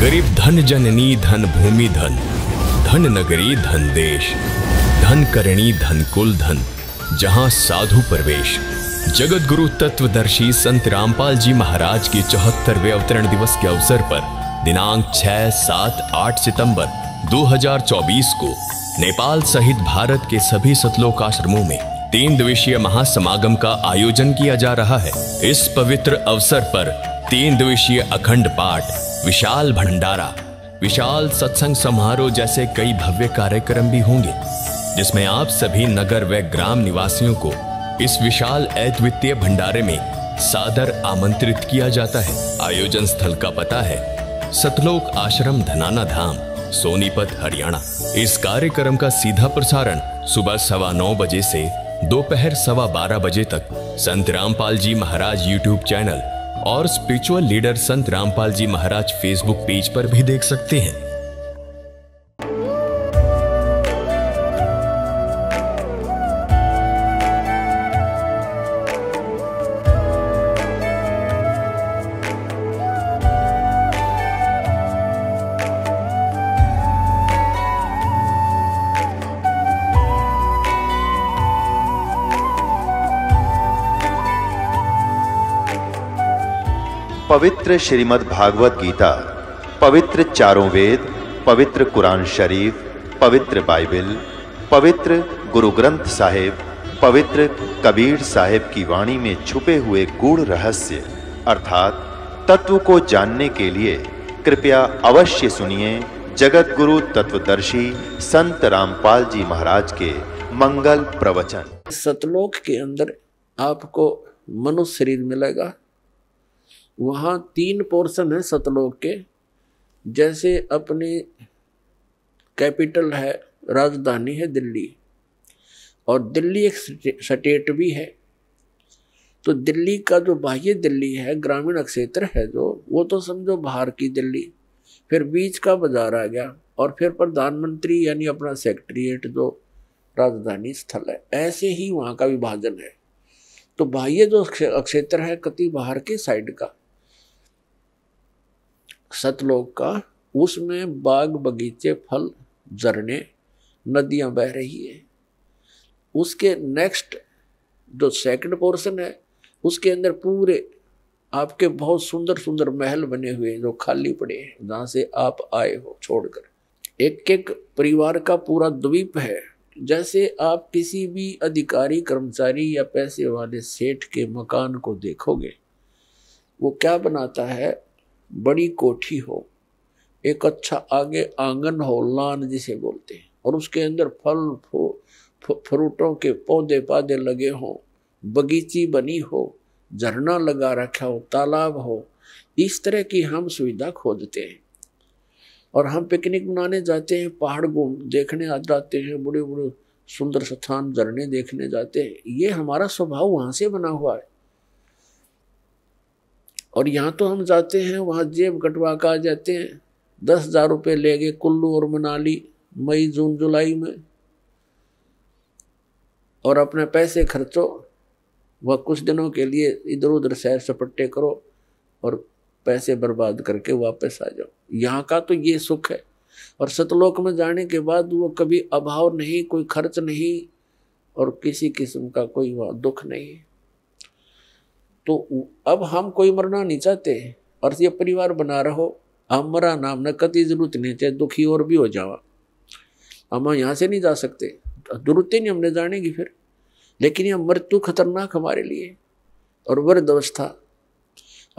गरीब धन जननी धन भूमि धन धन नगरी धन देश धन करणी धन कुल धन जहाँ साधु प्रवेश जगत गुरु तत्वदर्शी संत रामपाल जी महाराज के चौहत्तरवे अवतरण दिवस के अवसर पर दिनांक 6, 7, 8 सितंबर 2024 को नेपाल सहित भारत के सभी सतलोक आश्रमों में तीन दिवसीय महासमागम का आयोजन किया जा रहा है इस पवित्र अवसर पर तीन दिवसीय अखंड पाठ विशाल भंडारा विशाल सत्संग समारोह जैसे कई भव्य कार्यक्रम भी होंगे जिसमें आप सभी नगर व ग्राम निवासियों को इस विशाल अद्वितीय भंडारे में सादर आमंत्रित किया जाता है आयोजन स्थल का पता है सतलोक आश्रम धनाना धाम सोनीपत हरियाणा इस कार्यक्रम का सीधा प्रसारण सुबह सवा नौ बजे से दोपहर सवा बारह बजे तक संत रामपाल जी महाराज यूट्यूब चैनल और spiritual leader Sant Rampal ji Maharaj Facebook page पर भी देख सकते हैं पवित्र श्रीमद् भागवत गीता पवित्र चारों वेद पवित्र कुरान शरीफ पवित्र बाइबल पवित्र गुरु ग्रंथ साहिब पवित्र कबीर साहिब की वाणी में छुपे हुए गूढ़ रहस्य अर्थात तत्व को जानने के लिए कृपया अवश्य सुनिए जगत गुरु तत्वदर्शी संत रामपाल जी महाराज के मंगल प्रवचन सतलोक के अंदर आपको मनुष्य शरीर मिलेगा वहाँ तीन पोर्शन है सतलोक के जैसे अपनी कैपिटल है राजधानी है दिल्ली और दिल्ली एक स्टेट भी है तो दिल्ली का जो बाह्य दिल्ली है ग्रामीण क्षेत्र है जो वो तो समझो बाहर की दिल्ली फिर बीच का बाजार आ गया और फिर प्रधानमंत्री यानी अपना सेक्रेटरिएट जो राजधानी स्थल है ऐसे ही वहाँ का विभाजन है तो बाह्य जो क्षेत्र है कति बाहर के साइड का सतलोक का उसमें बाग बगीचे फल झरने नदियां बह रही है उसके नेक्स्ट जो सेकंड पोर्शन है उसके अंदर पूरे आपके बहुत सुंदर सुंदर महल बने हुए हैं जो खाली पड़े हैं जहाँ से आप आए हो छोड़कर एक एक परिवार का पूरा द्वीप है जैसे आप किसी भी अधिकारी कर्मचारी या पैसे वाले सेठ के मकान को देखोगे वो क्या बनाता है बड़ी कोठी हो एक अच्छा आगे आंगन हो लान जिसे बोलते हैं और उसके अंदर फल फ्रूटों के पौधे पौधे लगे हों बगीची बनी हो झरना लगा रखा हो तालाब हो इस तरह की हम सुविधा खोजते हैं और हम पिकनिक मनाने जाते हैं पहाड़ घूम देखने आ जाते हैं बड़े बड़े सुंदर स्थान झरने देखने जाते हैं ये हमारा स्वभाव वहाँ से बना हुआ है और यहाँ तो हम जाते हैं वहाँ जेब कटवा कर आ जाते हैं दस हज़ार रुपये ले गए कुल्लू और मनाली मई जून जुलाई में और अपने पैसे खर्चो वह कुछ दिनों के लिए इधर उधर सैर सपट्टे करो और पैसे बर्बाद करके वापस आ जाओ यहाँ का तो ये सुख है और सतलोक में जाने के बाद वो कभी अभाव नहीं कोई खर्च नहीं और किसी किस्म का कोई वहाँ दुख नहीं है तो अब हम कोई मरना नहीं चाहते और ये परिवार बना रहो हम मरा नाम न कति जरूरत नहीं चाहे दुखी और भी हो जावा हम यहाँ से नहीं जा सकते जरूरत नहीं हमने जाने की फिर लेकिन यह मृत्यु खतरनाक हमारे लिए और वृद्ध अवस्था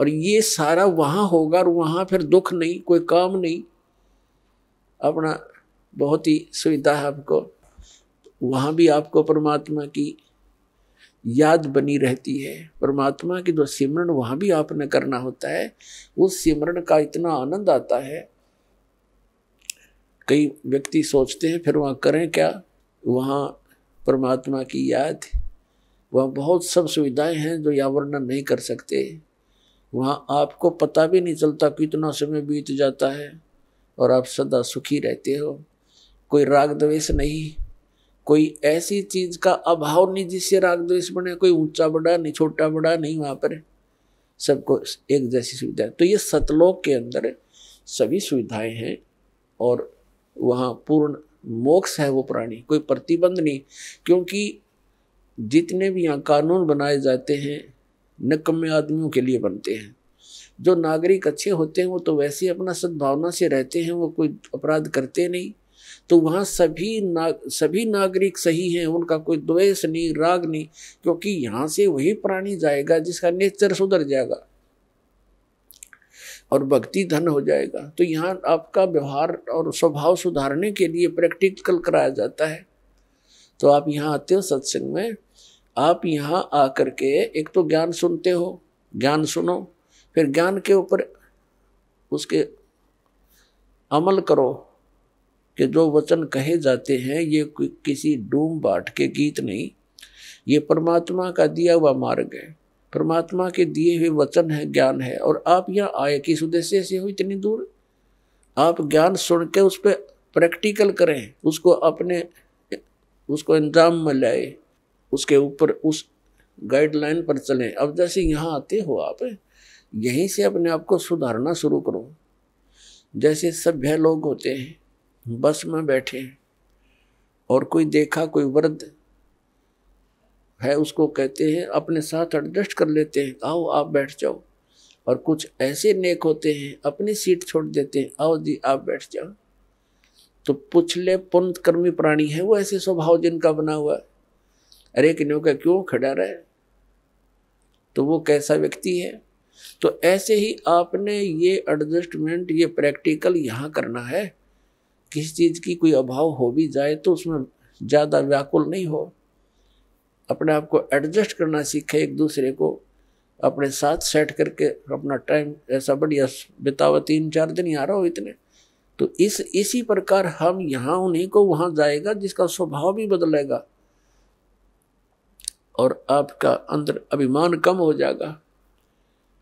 और ये सारा वहाँ होगा और वहाँ फिर दुख नहीं कोई काम नहीं अपना बहुत ही सुविधा है आपको वहाँ भी आपको परमात्मा की याद बनी रहती है परमात्मा की जो सिमरन वहाँ भी आपने करना होता है उस सिमरण का इतना आनंद आता है कई व्यक्ति सोचते हैं फिर वहाँ करें क्या वहाँ परमात्मा की याद वहाँ बहुत सब सुविधाएं हैं जो या वर्णन नहीं कर सकते वहाँ आपको पता भी नहीं चलता कितना समय बीत जाता है और आप सदा सुखी रहते हो कोई राग द्वेष नहीं कोई ऐसी चीज का अभाव नहीं जिससे राग द्वेष बने कोई ऊंचा बड़ा नहीं छोटा बड़ा नहीं वहाँ पर सबको एक जैसी सुविधा है तो ये सतलोक के अंदर सभी सुविधाएं हैं और वहाँ पूर्ण मोक्ष है वो प्राणी कोई प्रतिबंध नहीं क्योंकि जितने भी यहाँ कानून बनाए जाते हैं नकम्मे आदमियों के लिए बनते हैं जो नागरिक अच्छे होते हैं वो तो वैसे ही अपना सद्भावना से रहते हैं वो कोई अपराध करते नहीं तो वहाँ सभी नाग सभी नागरिक सही हैं उनका कोई द्वेष नहीं राग नहीं क्योंकि यहाँ से वही प्राणी जाएगा जिसका नेचर सुधर जाएगा और भक्ति धन हो जाएगा तो यहाँ आपका व्यवहार और स्वभाव सुधारने के लिए प्रैक्टिकल कराया जाता है तो आप यहाँ आते हो सत्संग में आप यहाँ आकर के एक तो ज्ञान सुनते हो ज्ञान सुनो फिर ज्ञान के ऊपर उसके अमल करो कि जो वचन कहे जाते हैं ये किसी डूम बाट के गीत नहीं ये परमात्मा का दिया हुआ मार्ग है परमात्मा के दिए हुए वचन है ज्ञान है और आप यहाँ आए किस उद्देश्य से हो इतनी दूर आप ज्ञान सुन के उस पर प्रैक्टिकल करें उसको अपने उसको इंजाम में लाए उसके ऊपर उस गाइडलाइन पर चलें अब जैसे यहाँ आते हो आप यहीं से अपने आप को सुधारना शुरू करो जैसे सभ्य लोग होते हैं बस में बैठे हैं और कोई देखा कोई वृद्ध है उसको कहते हैं अपने साथ एडजस्ट कर लेते हैं आओ आप बैठ जाओ और कुछ ऐसे नेक होते हैं अपनी सीट छोड़ देते हैं आओ जी आप बैठ जाओ तो पुछले कर्मी प्राणी है वो ऐसे स्वभाव जिनका बना हुआ है अरे नो का क्यों खड़ा रहे तो वो कैसा व्यक्ति है तो ऐसे ही आपने ये एडजस्टमेंट ये प्रैक्टिकल यहाँ करना है किसी चीज़ की कोई अभाव हो भी जाए तो उसमें ज़्यादा व्याकुल नहीं हो अपने आप को एडजस्ट करना सीखे एक दूसरे को अपने साथ सेट करके अपना टाइम ऐसा बढ़िया बितावा तीन चार दिन यहाँ हो इतने तो इस इसी प्रकार हम यहाँ उन्हीं को वहाँ जाएगा जिसका स्वभाव भी बदलेगा और आपका अंदर अभिमान कम हो जाएगा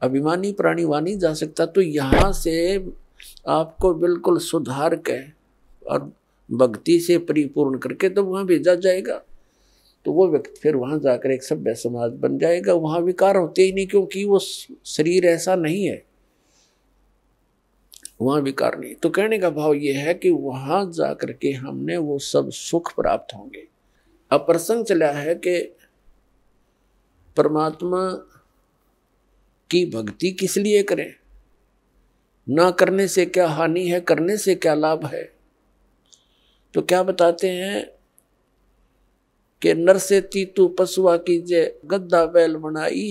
अभिमानी प्राणी वानी जा सकता तो यहाँ से आपको बिल्कुल सुधार के और भक्ति से परिपूर्ण करके तो वहाँ भेजा जाएगा तो वो व्यक्ति फिर वहाँ जाकर एक सभ्य समाज बन जाएगा वहाँ विकार होते ही नहीं क्योंकि वो शरीर ऐसा नहीं है वहाँ विकार नहीं तो कहने का भाव ये है कि वहाँ जा कर के हमने वो सब सुख प्राप्त होंगे अब प्रसंग चला है कि परमात्मा की भक्ति किस लिए करें ना करने से क्या हानि है करने से क्या लाभ है तो क्या बताते हैं कि नर से तीतु पशुआ की जय गद्दा बैल बनाई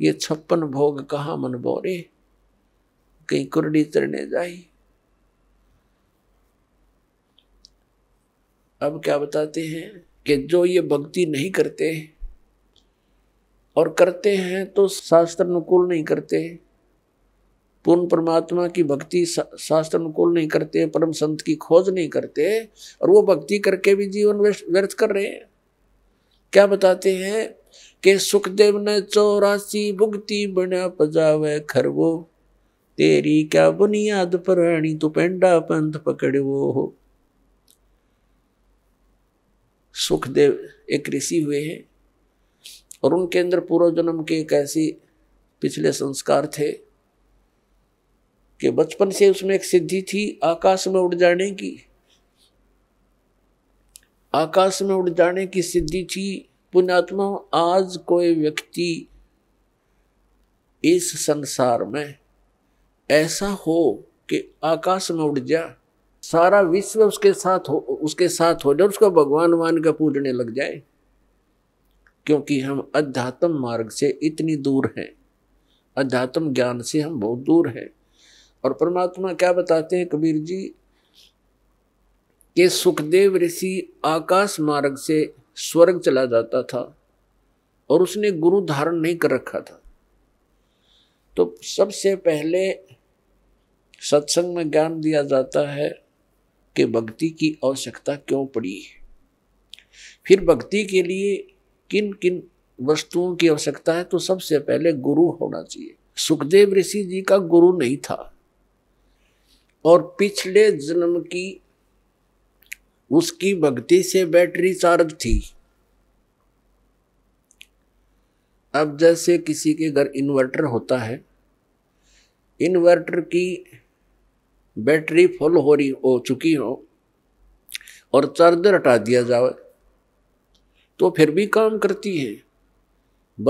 ये छप्पन भोग कहाँ मन बोरे कहीं कुरडी चरने जाई अब क्या बताते हैं कि जो ये भक्ति नहीं करते और करते हैं तो शास्त्र अनुकूल नहीं करते हैं पूर्ण परमात्मा की भक्ति शास्त्र अनुकूल नहीं करते परम संत की खोज नहीं करते और वो भक्ति करके भी जीवन व्यर्थ कर रहे हैं क्या बताते हैं कि सुखदेव ने चौरासी भुगति बना पजावे खरवो तेरी क्या बुनियाद पर तू पेंडा पंथ पकड़वो हो सुखदेव एक ऋषि हुए हैं और उनके अंदर पूर्व जन्म के एक ऐसी पिछले संस्कार थे कि बचपन से उसमें एक सिद्धि थी आकाश में उड़ जाने की आकाश में उड़ जाने की सिद्धि थी पुण्यात्मा आज कोई व्यक्ति इस संसार में ऐसा हो कि आकाश में उड़ जा सारा विश्व उसके साथ हो उसके साथ हो जाए उसको भगवान वान का पूजने लग जाए क्योंकि हम अध्यात्म मार्ग से इतनी दूर हैं अध्यात्म ज्ञान से हम बहुत दूर हैं और परमात्मा क्या बताते हैं कबीर जी के सुखदेव ऋषि आकाश मार्ग से स्वर्ग चला जाता था और उसने गुरु धारण नहीं कर रखा था तो सबसे पहले सत्संग में ज्ञान दिया जाता है कि भक्ति की आवश्यकता क्यों पड़ी है फिर भक्ति के लिए किन किन वस्तुओं की आवश्यकता है तो सबसे पहले गुरु होना चाहिए सुखदेव ऋषि जी का गुरु नहीं था और पिछले जन्म की उसकी भक्ति से बैटरी चार्ज थी अब जैसे किसी के घर इन्वर्टर होता है इन्वर्टर की बैटरी फुल हो रही हो चुकी हो और चार्जर हटा दिया जाए तो फिर भी काम करती है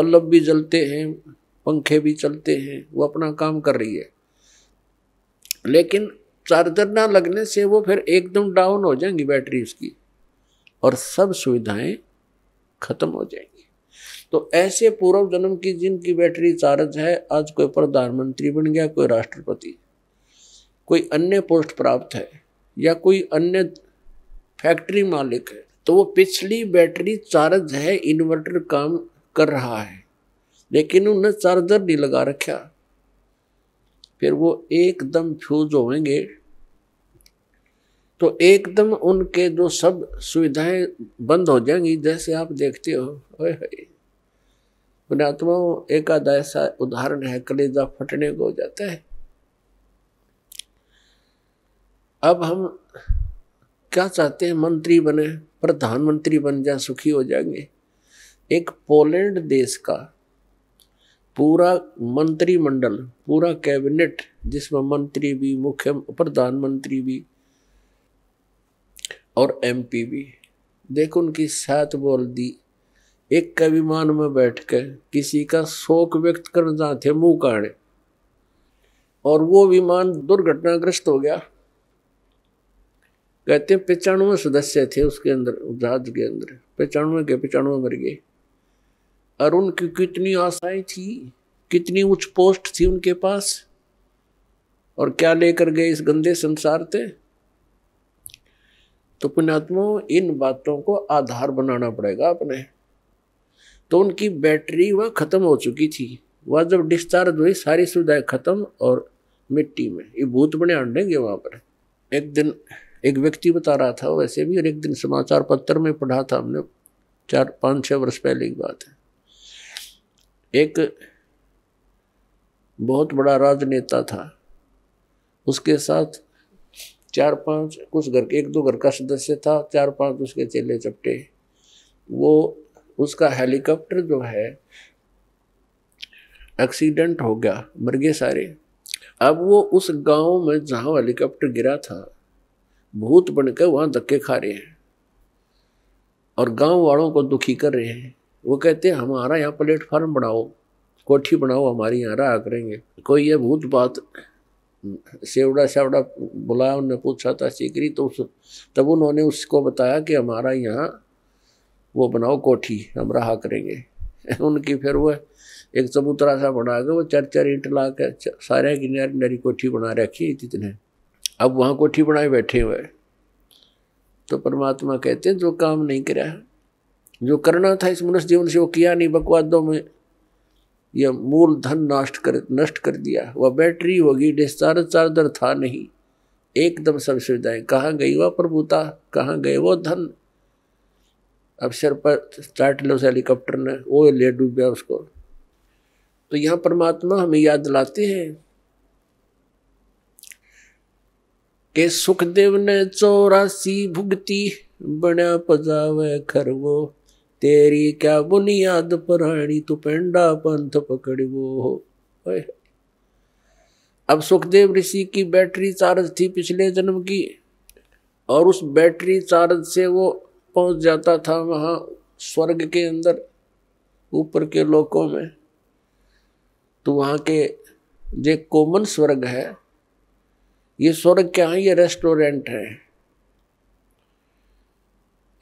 बल्ब भी जलते हैं पंखे भी चलते हैं वो अपना काम कर रही है लेकिन चार्जर ना लगने से वो फिर एकदम डाउन हो जाएंगी बैटरी उसकी और सब सुविधाएं खत्म हो जाएंगी तो ऐसे पूर्व जन्म की जिनकी बैटरी चार्ज है आज कोई प्रधानमंत्री बन गया कोई राष्ट्रपति कोई अन्य पोस्ट प्राप्त है या कोई अन्य फैक्ट्री मालिक है तो वो पिछली बैटरी चार्ज है इन्वर्टर काम कर रहा है लेकिन उन्हें चार्जर नहीं लगा रखा फिर वो एकदम फ्यूज होंगे तो एकदम उनके जो सब सुविधाएं बंद हो जाएंगी जैसे आप देखते हो ओए एक आध ऐसा उदाहरण है कलेजा फटने को हो जाता है अब हम क्या चाहते हैं मंत्री बने प्रधानमंत्री बन जाए सुखी हो जाएंगे एक पोलैंड देश का पूरा मंत्रिमंडल पूरा कैबिनेट जिसमें मंत्री भी मुख्य प्रधानमंत्री भी और एमपी भी देखो उनकी साथ बोल दी एक कविमान विमान में बैठ कर किसी का शोक व्यक्त करना जाते मुंह काड़े और वो विमान दुर्घटनाग्रस्त हो गया कहते हैं पचानवे सदस्य थे उसके अंदर जहाज के अंदर पचानवे के पचानवे मर गए अरुण की कितनी आशाएं थी कितनी उच्च पोस्ट थी उनके पास और क्या लेकर गए इस गंदे संसार से तो पुण्यात्मा इन बातों को आधार बनाना पड़ेगा अपने तो उनकी बैटरी वह ख़त्म हो चुकी थी वह जब डिस्चार्ज हुई सारी सुविधाएं ख़त्म और मिट्टी में ये भूत बने अंडेंगे वहां पर एक दिन एक व्यक्ति बता रहा था वैसे भी और एक दिन समाचार पत्र में पढ़ा था हमने चार पाँच छः वर्ष पहले की बात है एक बहुत बड़ा राजनेता था उसके साथ चार पांच कुछ घर के एक दो घर का सदस्य था चार पांच उसके चेले चपटे वो उसका हेलीकॉप्टर जो है एक्सीडेंट हो गया मर गए सारे अब वो उस गांव में जहाँ हेलीकॉप्टर गिरा था भूत बनकर वहाँ धक्के खा रहे हैं और गांव वालों को दुखी कर रहे हैं वो कहते हैं हमारा यहाँ प्लेटफार्म बनाओ कोठी बनाओ हमारी यहाँ रहा करेंगे कोई ये भूत बात सेवड़ा सेवड़ा बुलाया उन्होंने पूछा था तो सीकरी तो उस तब उन्होंने उसको बताया कि हमारा यहाँ वो बनाओ कोठी हम रहा करेंगे उनकी फिर वह एक चबूतरा सा बना के वो चार चार ईंट ला कर सारे किनारे नारी कोठी बना रखी इतने अब वहाँ कोठी बनाए बैठे हुए तो परमात्मा कहते हैं जो काम नहीं कराया जो करना था इस मनुष्य जीवन से वो किया नहीं बकवादों में यह मूल धन नष्ट कर नष्ट कर दिया वह बैटरी होगी डिस्चार्ज चार्जर था नहीं एकदम सब सुविधाएं कहाँ गई वह प्रभुता कहाँ गए वो धन अब सिर पर चार्ट लो हेलीकॉप्टर ने वो ले डूबा उसको तो यहाँ परमात्मा हमें याद दिलाते हैं के सुखदेव ने चौरासी भुगती बना पजावे खरगो तेरी क्या बुनियाद पराणी तू पेंडा पंथ पकड़ वो हो अब सुखदेव ऋषि की बैटरी चार्ज थी पिछले जन्म की और उस बैटरी चार्ज से वो पहुंच जाता था वहाँ स्वर्ग के अंदर ऊपर के लोकों में तो वहाँ के जो कॉमन स्वर्ग है ये स्वर्ग क्या है ये रेस्टोरेंट है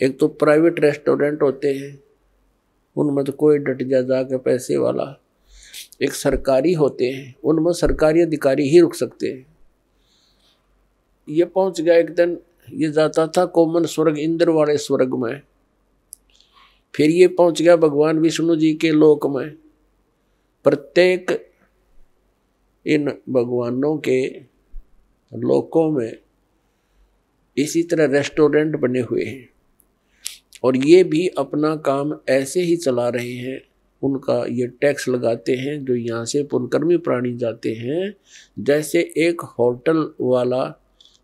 एक तो प्राइवेट रेस्टोरेंट होते हैं उनमें तो कोई डट जा जा के पैसे वाला एक सरकारी होते हैं उनमें सरकारी अधिकारी ही रुक सकते हैं ये पहुंच गया एक दिन ये जाता था कोमन स्वर्ग इंद्र वाले स्वर्ग में फिर ये पहुंच गया भगवान विष्णु जी के लोक में प्रत्येक इन भगवानों के लोकों में इसी तरह रेस्टोरेंट बने हुए हैं और ये भी अपना काम ऐसे ही चला रहे हैं उनका ये टैक्स लगाते हैं जो यहाँ से पुनकर्मी प्राणी जाते हैं जैसे एक होटल वाला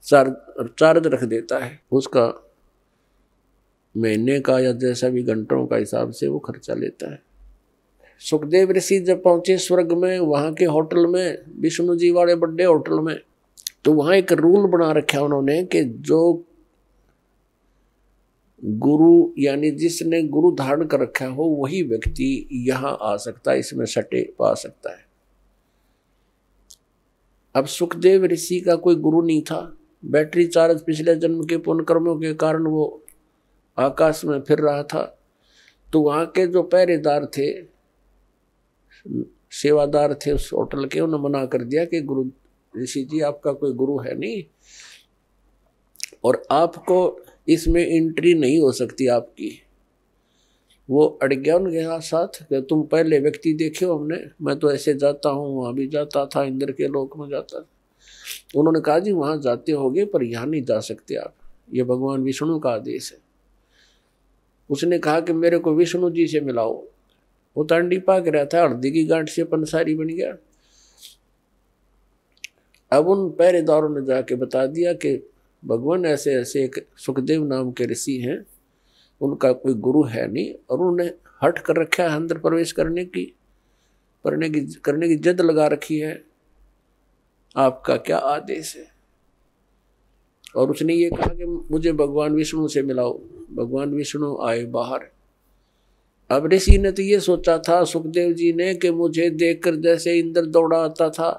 चार्ज चार्ज रख देता है उसका महीने का या जैसा भी घंटों का हिसाब से वो खर्चा लेता है सुखदेव ऋषि जब पहुँचे स्वर्ग में वहाँ के होटल में विष्णु जी वाले बड़े होटल में तो वहाँ एक रूल बना रखा उन्होंने कि जो गुरु यानी जिसने गुरु धारण कर रखा हो वही व्यक्ति यहाँ आ सकता है इसमें सटे पा सकता है अब सुखदेव ऋषि का कोई गुरु नहीं था बैटरी चार्ज पिछले जन्म के पुनकर्मों के कारण वो आकाश में फिर रहा था तो वहाँ के जो पहरेदार थे सेवादार थे उस होटल के उन्होंने मना कर दिया कि गुरु ऋषि जी आपका कोई गुरु है नहीं और आपको इसमें एंट्री नहीं हो सकती आपकी वो अड़ के साथ साथ कि तुम पहले व्यक्ति देखे हो हमने मैं तो ऐसे जाता हूँ वहाँ भी जाता था इंद्र के लोक में जाता था उन्होंने कहा जी वहाँ जाते होगे पर यहाँ नहीं जा सकते आप ये भगवान विष्णु का आदेश है उसने कहा कि मेरे को विष्णु जी से मिलाओ वो तांडी पाक रहा था हल्दी की गांठ से पंसारी बन गया अब उन पहरेदारों ने जाके बता दिया कि भगवान ऐसे ऐसे एक सुखदेव नाम के ऋषि हैं उनका कोई गुरु है नहीं और उन्होंने हट कर रखा है अंदर प्रवेश करने की करने की करने की जद लगा रखी है आपका क्या आदेश है और उसने ये कहा कि मुझे भगवान विष्णु से मिलाओ भगवान विष्णु आए बाहर अब ऋषि ने तो ये सोचा था सुखदेव जी ने कि मुझे देखकर जैसे इंद्र दौड़ा आता था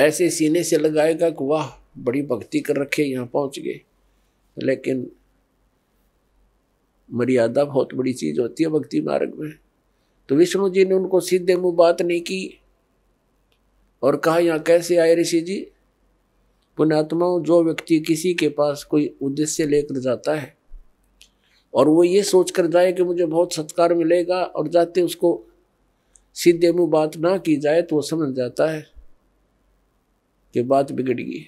ऐसे सीने से लगाएगा कि वाह बड़ी भक्ति कर रखे यहाँ पहुँच गए लेकिन मर्यादा बहुत बड़ी चीज़ होती है भक्ति मार्ग में तो विष्णु जी ने उनको सीधे मुँह बात नहीं की और कहा यहाँ कैसे आए ऋषि जी पुणात्मा जो व्यक्ति किसी के पास कोई उद्देश्य लेकर जाता है और वो ये सोच कर जाए कि मुझे बहुत सत्कार मिलेगा और जाते उसको सीधे मुँह बात ना की जाए तो वो समझ जाता है कि बात बिगड़ गई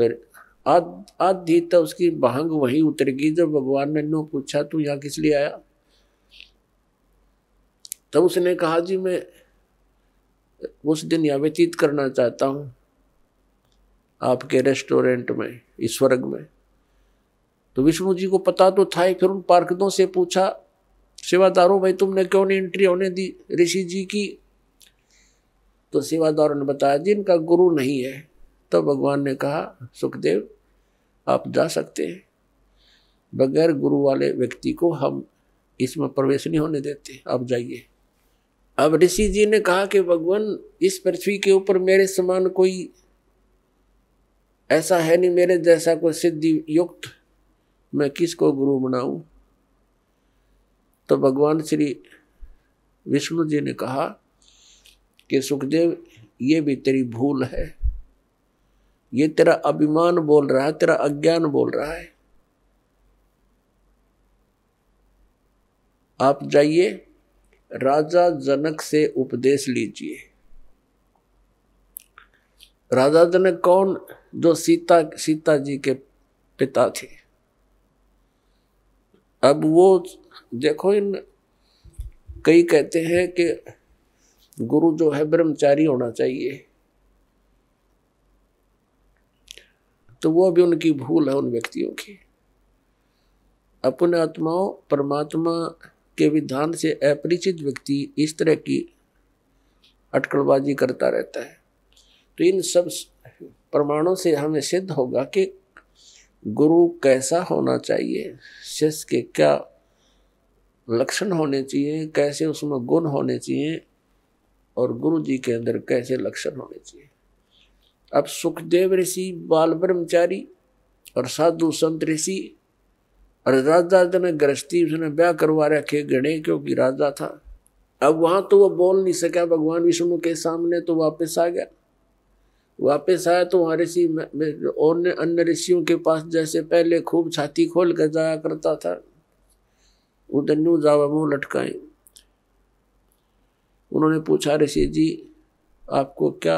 तो आधी तो उसकी भांग वहीं उतर गई जब भगवान ने नो पूछा तू यहाँ किस लिए आया तब उसने कहा जी मैं उस दिन यहाँ व्यतीत करना चाहता हूँ आपके रेस्टोरेंट में इस में तो विष्णु जी को पता तो था फिर उन पार्कदों से पूछा सेवादारों भाई तुमने क्यों नहीं एंट्री होने दी ऋषि जी की तो सेवादारों ने बताया जिनका गुरु नहीं है तो भगवान ने कहा सुखदेव आप जा सकते हैं बगैर गुरु वाले व्यक्ति को हम इसमें प्रवेश नहीं होने देते आप जाइए अब ऋषि जी ने कहा कि भगवान इस पृथ्वी के ऊपर मेरे समान कोई ऐसा है नहीं मेरे जैसा कोई सिद्धि युक्त मैं किसको गुरु बनाऊं तो भगवान श्री विष्णु जी ने कहा कि सुखदेव ये भी तेरी भूल है ये तेरा अभिमान बोल रहा है तेरा अज्ञान बोल रहा है आप जाइए राजा जनक से उपदेश लीजिए राजा जनक कौन जो सीता सीता जी के पिता थे अब वो देखो इन कई कहते हैं कि गुरु जो है ब्रह्मचारी होना चाहिए तो वो भी उनकी भूल है उन व्यक्तियों की अपने आत्माओं परमात्मा के विधान से अपरिचित व्यक्ति इस तरह की अटकलबाजी करता रहता है तो इन सब प्रमाणों से हमें सिद्ध होगा कि गुरु कैसा होना चाहिए शिष्य के क्या लक्षण होने चाहिए कैसे उसमें गुण होने चाहिए और गुरु जी के अंदर कैसे लक्षण होने चाहिए अब सुखदेव ऋषि बाल ब्रह्मचारी और साधु संत ऋषि और राजा जनक गृहस्थी उसने ब्याह करवा रखे गणे क्योंकि राजा था अब वहां तो वो बोल नहीं सका भगवान विष्णु के सामने तो वापस आ गया वापस आया तो वहाँ ऋषि और ने अन्य ऋषियों के पास जैसे पहले खूब छाती खोल कर जाया करता था उधर न्यू जावा मुँह लटकाए उन्होंने पूछा ऋषि जी आपको क्या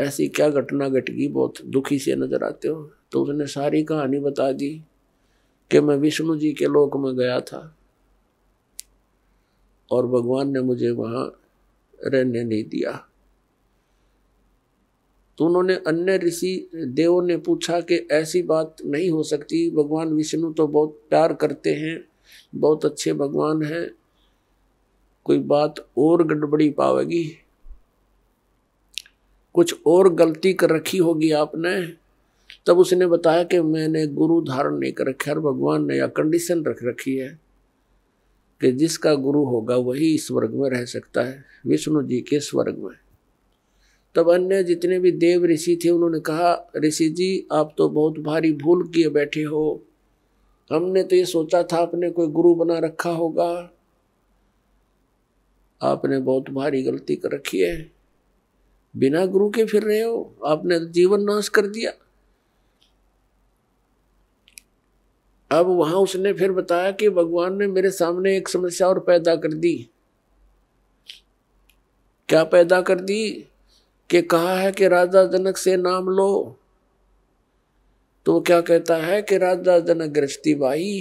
ऐसी क्या घटना घटगी बहुत दुखी से नजर आते हो तो उसने सारी कहानी बता दी कि मैं विष्णु जी के लोक में गया था और भगवान ने मुझे वहाँ रहने नहीं दिया तो उन्होंने अन्य ऋषि देवों ने पूछा कि ऐसी बात नहीं हो सकती भगवान विष्णु तो बहुत प्यार करते हैं बहुत अच्छे भगवान हैं कोई बात और गड़बड़ी पावेगी कुछ और गलती कर रखी होगी आपने तब उसने बताया कि मैंने गुरु धारण नहीं कर रखा और भगवान ने या कंडीशन रख रखी है कि जिसका गुरु होगा वही स्वर्ग में रह सकता है विष्णु जी के स्वर्ग में तब अन्य जितने भी देव ऋषि थे उन्होंने कहा ऋषि जी आप तो बहुत भारी भूल किए बैठे हो हमने तो ये सोचा था आपने कोई गुरु बना रखा होगा आपने बहुत भारी गलती कर रखी है बिना गुरु के फिर रहे हो आपने तो जीवन नाश कर दिया अब वहां उसने फिर बताया कि भगवान ने मेरे सामने एक समस्या और पैदा कर दी क्या पैदा कर दी कि कहा है कि राजा जनक से नाम लो तो क्या कहता है कि राजा जनक गृहस्थी भाई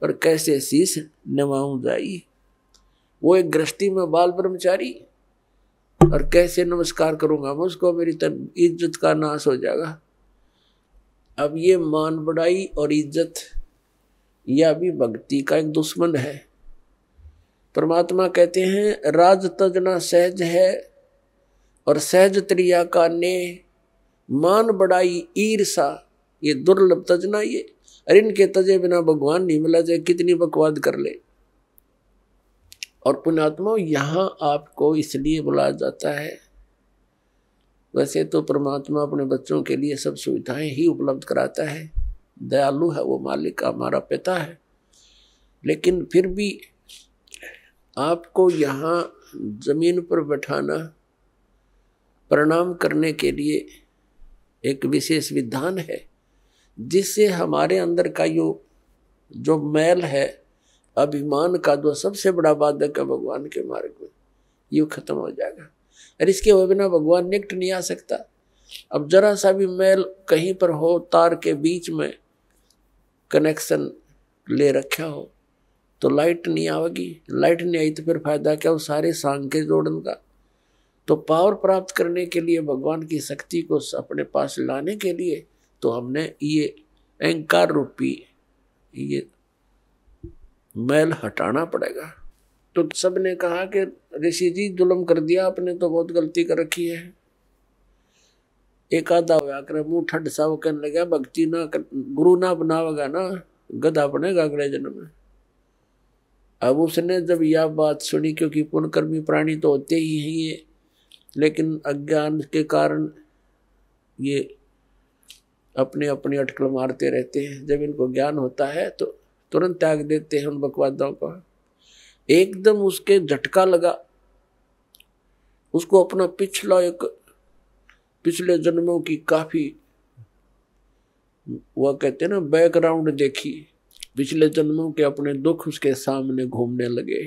पर कैसे शीश नवाऊ जाई वो एक गृहस्थी में बाल ब्रह्मचारी और कैसे नमस्कार करूंगा मैं उसको मेरी तन इज्जत का नाश हो जाएगा अब ये मान बड़ाई और इज्जत यह भी भक्ति का एक दुश्मन है परमात्मा कहते हैं राज तजना सहज है और सहज त्रिया का ने मान बड़ाई ईर्षा ये दुर्लभ तजना ये और इनके तजे बिना भगवान नहीं मिला जाए कितनी बकवाद कर ले और पुण्यात्मा यहाँ आपको इसलिए बुलाया जाता है वैसे तो परमात्मा अपने बच्चों के लिए सब सुविधाएं ही उपलब्ध कराता है दयालु है वो मालिक हमारा पिता है लेकिन फिर भी आपको यहाँ ज़मीन पर बैठाना प्रणाम करने के लिए एक विशेष विधान है जिससे हमारे अंदर का यो जो मैल है अभिमान का जो सबसे बड़ा बाधक है भगवान के मार्ग में ये खत्म हो जाएगा और इसके बिना भगवान निकट नहीं आ सकता अब जरा सा भी मैल कहीं पर हो तार के बीच में कनेक्शन ले रखा हो तो लाइट नहीं आवेगी लाइट नहीं आई तो फिर फायदा क्या वो सारे सांग के जोड़न का तो पावर प्राप्त करने के लिए भगवान की शक्ति को अपने पास लाने के लिए तो हमने ये अहंकार रूपी ये मैल हटाना पड़ेगा तो सब ने कहा कि ऋषि जी जुलम कर दिया आपने तो बहुत गलती कर रखी है एक आधा होया कर मुँह ठंड सा वो कहने लगे भक्ति ना कर, गुरु ना बनावेगा ना गधा बनेगा अगले जन्म में अब उसने जब यह बात सुनी क्योंकि पुनकर्मी प्राणी तो होते ही हैं ये लेकिन अज्ञान के कारण ये अपने अपने अटकल मारते रहते हैं जब इनको ज्ञान होता है तो तुरंत त्याग देते हैं उन बकवादाओं को एकदम उसके झटका लगा उसको अपना पिछला एक पिछले जन्मों की काफी वह कहते हैं ना बैकग्राउंड देखी पिछले जन्मों के अपने दुख उसके सामने घूमने लगे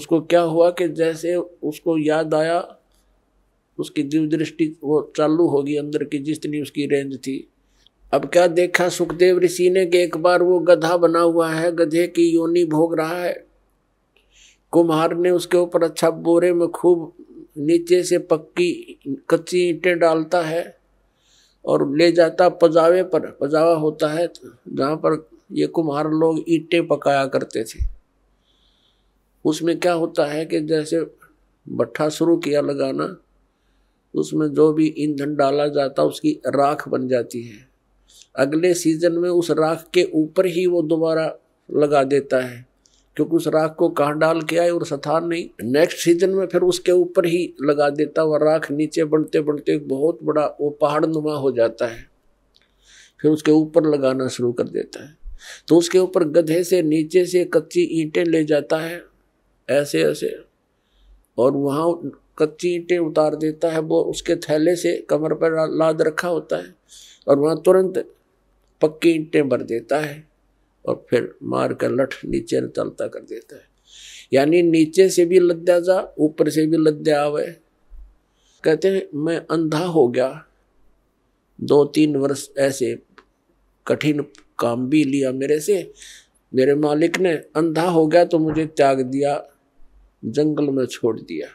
उसको क्या हुआ कि जैसे उसको याद आया उसकी दिव्य दृष्टि वो चालू होगी अंदर की जितनी उसकी रेंज थी अब क्या देखा सुखदेव ऋषि ने कि एक बार वो गधा बना हुआ है गधे की योनि भोग रहा है कुम्हार ने उसके ऊपर अच्छा बोरे में खूब नीचे से पक्की कच्ची ईंटें डालता है और ले जाता पजावे पर पजावा होता है जहाँ पर ये कुम्हार लोग ईंटें पकाया करते थे उसमें क्या होता है कि जैसे भट्ठा शुरू किया लगाना उसमें जो भी ईंधन डाला जाता उसकी राख बन जाती है अगले सीजन में उस राख के ऊपर ही वो दोबारा लगा देता है क्योंकि उस राख को कहाँ डाल के आए और सथान नहीं नेक्स्ट सीजन में फिर उसके ऊपर ही लगा देता वह राख नीचे बढ़ते बढ़ते बहुत बड़ा वो पहाड़ नुमा हो जाता है फिर उसके ऊपर लगाना शुरू कर देता है तो उसके ऊपर गधे से नीचे से कच्ची ईंटें ले जाता है ऐसे ऐसे और वहाँ कच्ची ईंटें उतार देता है वो उसके थैले से कमर पर लाद रखा होता है और वहाँ तुरंत पक्की ईंटें भर देता है और फिर मार कर लठ नीचे तलता कर देता है यानी नीचे से भी लद्दा जा ऊपर से भी लद्दे आवे कहते हैं मैं अंधा हो गया दो तीन वर्ष ऐसे कठिन काम भी लिया मेरे से मेरे मालिक ने अंधा हो गया तो मुझे त्याग दिया जंगल में छोड़ दिया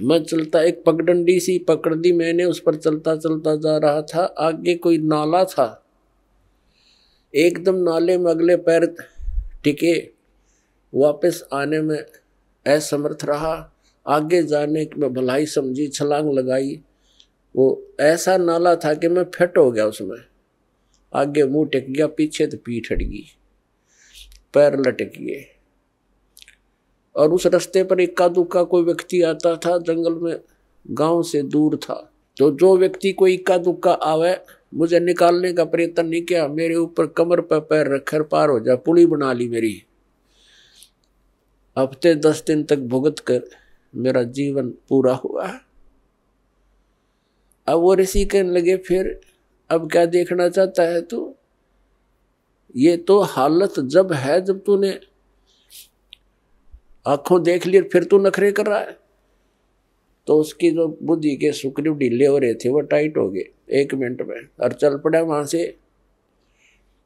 मैं चलता एक पगडंडी सी पकड़ दी मैंने उस पर चलता चलता जा रहा था आगे कोई नाला था एकदम नाले में अगले पैर टिके वापस आने में असमर्थ रहा आगे जाने की मैं भलाई समझी छलांग लगाई वो ऐसा नाला था कि मैं फिट हो गया उसमें आगे मुंह टिक गया पीछे तो पीठ हट गई पैर लटक गए और उस रास्ते पर इक्का दुक्का कोई व्यक्ति आता था जंगल में गांव से दूर था तो जो व्यक्ति कोई इक्का दुक्का आवे मुझे निकालने का प्रयत्न नहीं किया मेरे ऊपर कमर पर पैर रखकर पार हो जा पुड़ी बना ली मेरी हफ्ते दस दिन तक भुगत कर मेरा जीवन पूरा हुआ अब वो ऋषि कहने लगे फिर अब क्या देखना चाहता है तू ये तो हालत जब है जब तूने आंखों देख लिए फिर तू नखरे कर रहा है तो उसकी जो बुद्धि के सुक्रिव ढीले हो रहे थे वो टाइट हो गए एक मिनट में और चल पड़ा वहाँ से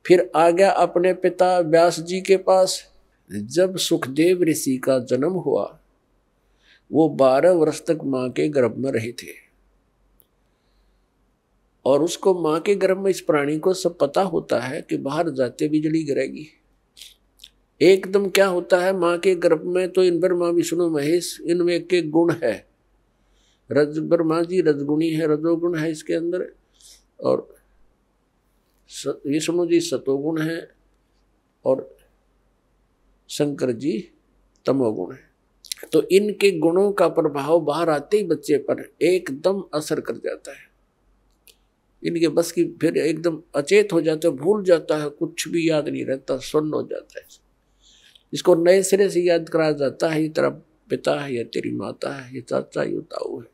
फिर आ गया अपने पिता व्यास जी के पास जब सुखदेव ऋषि का जन्म हुआ वो बारह वर्ष तक माँ के गर्भ में रहे थे और उसको माँ के गर्भ में इस प्राणी को सब पता होता है कि बाहर जाते बिजली गिरेगी एकदम क्या होता है माँ के गर्भ में तो इन ब्रह्मा विष्णु महेश इनमें एक एक गुण है रज ब्रह्मा जी रजगुणी है रजोगुण है इसके अंदर और विष्णु जी सतोगुण है और शंकर जी तमोगुण है तो इनके गुणों का प्रभाव बाहर आते ही बच्चे पर एकदम असर कर जाता है इनके बस की फिर एकदम अचेत हो जाते भूल जाता है कुछ भी याद नहीं रहता सुन्न हो जाता है इसको नए सिरे से याद कराया जाता है ये तेरा पिता है या तेरी माता है ये चाचा ये ताऊ है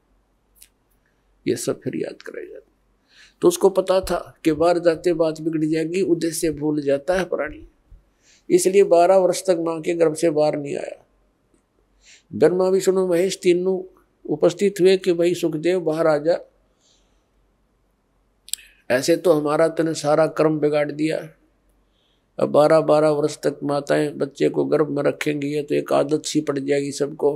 ये सब फिर याद कराया जाता तो उसको पता था कि बाहर जाते बात बिगड़ जाएगी उद्देश्य भूल जाता है प्राणी इसलिए बारह वर्ष तक माँ के गर्भ से बाहर नहीं आया ब्रह्मा विष्णु महेश तीनों उपस्थित हुए कि भाई सुखदेव बाहर आ जा ऐसे तो हमारा तने सारा कर्म बिगाड़ दिया अब बारह बारह वर्ष तक माताएं बच्चे को गर्भ में रखेंगी तो एक आदत सी पड़ जाएगी सबको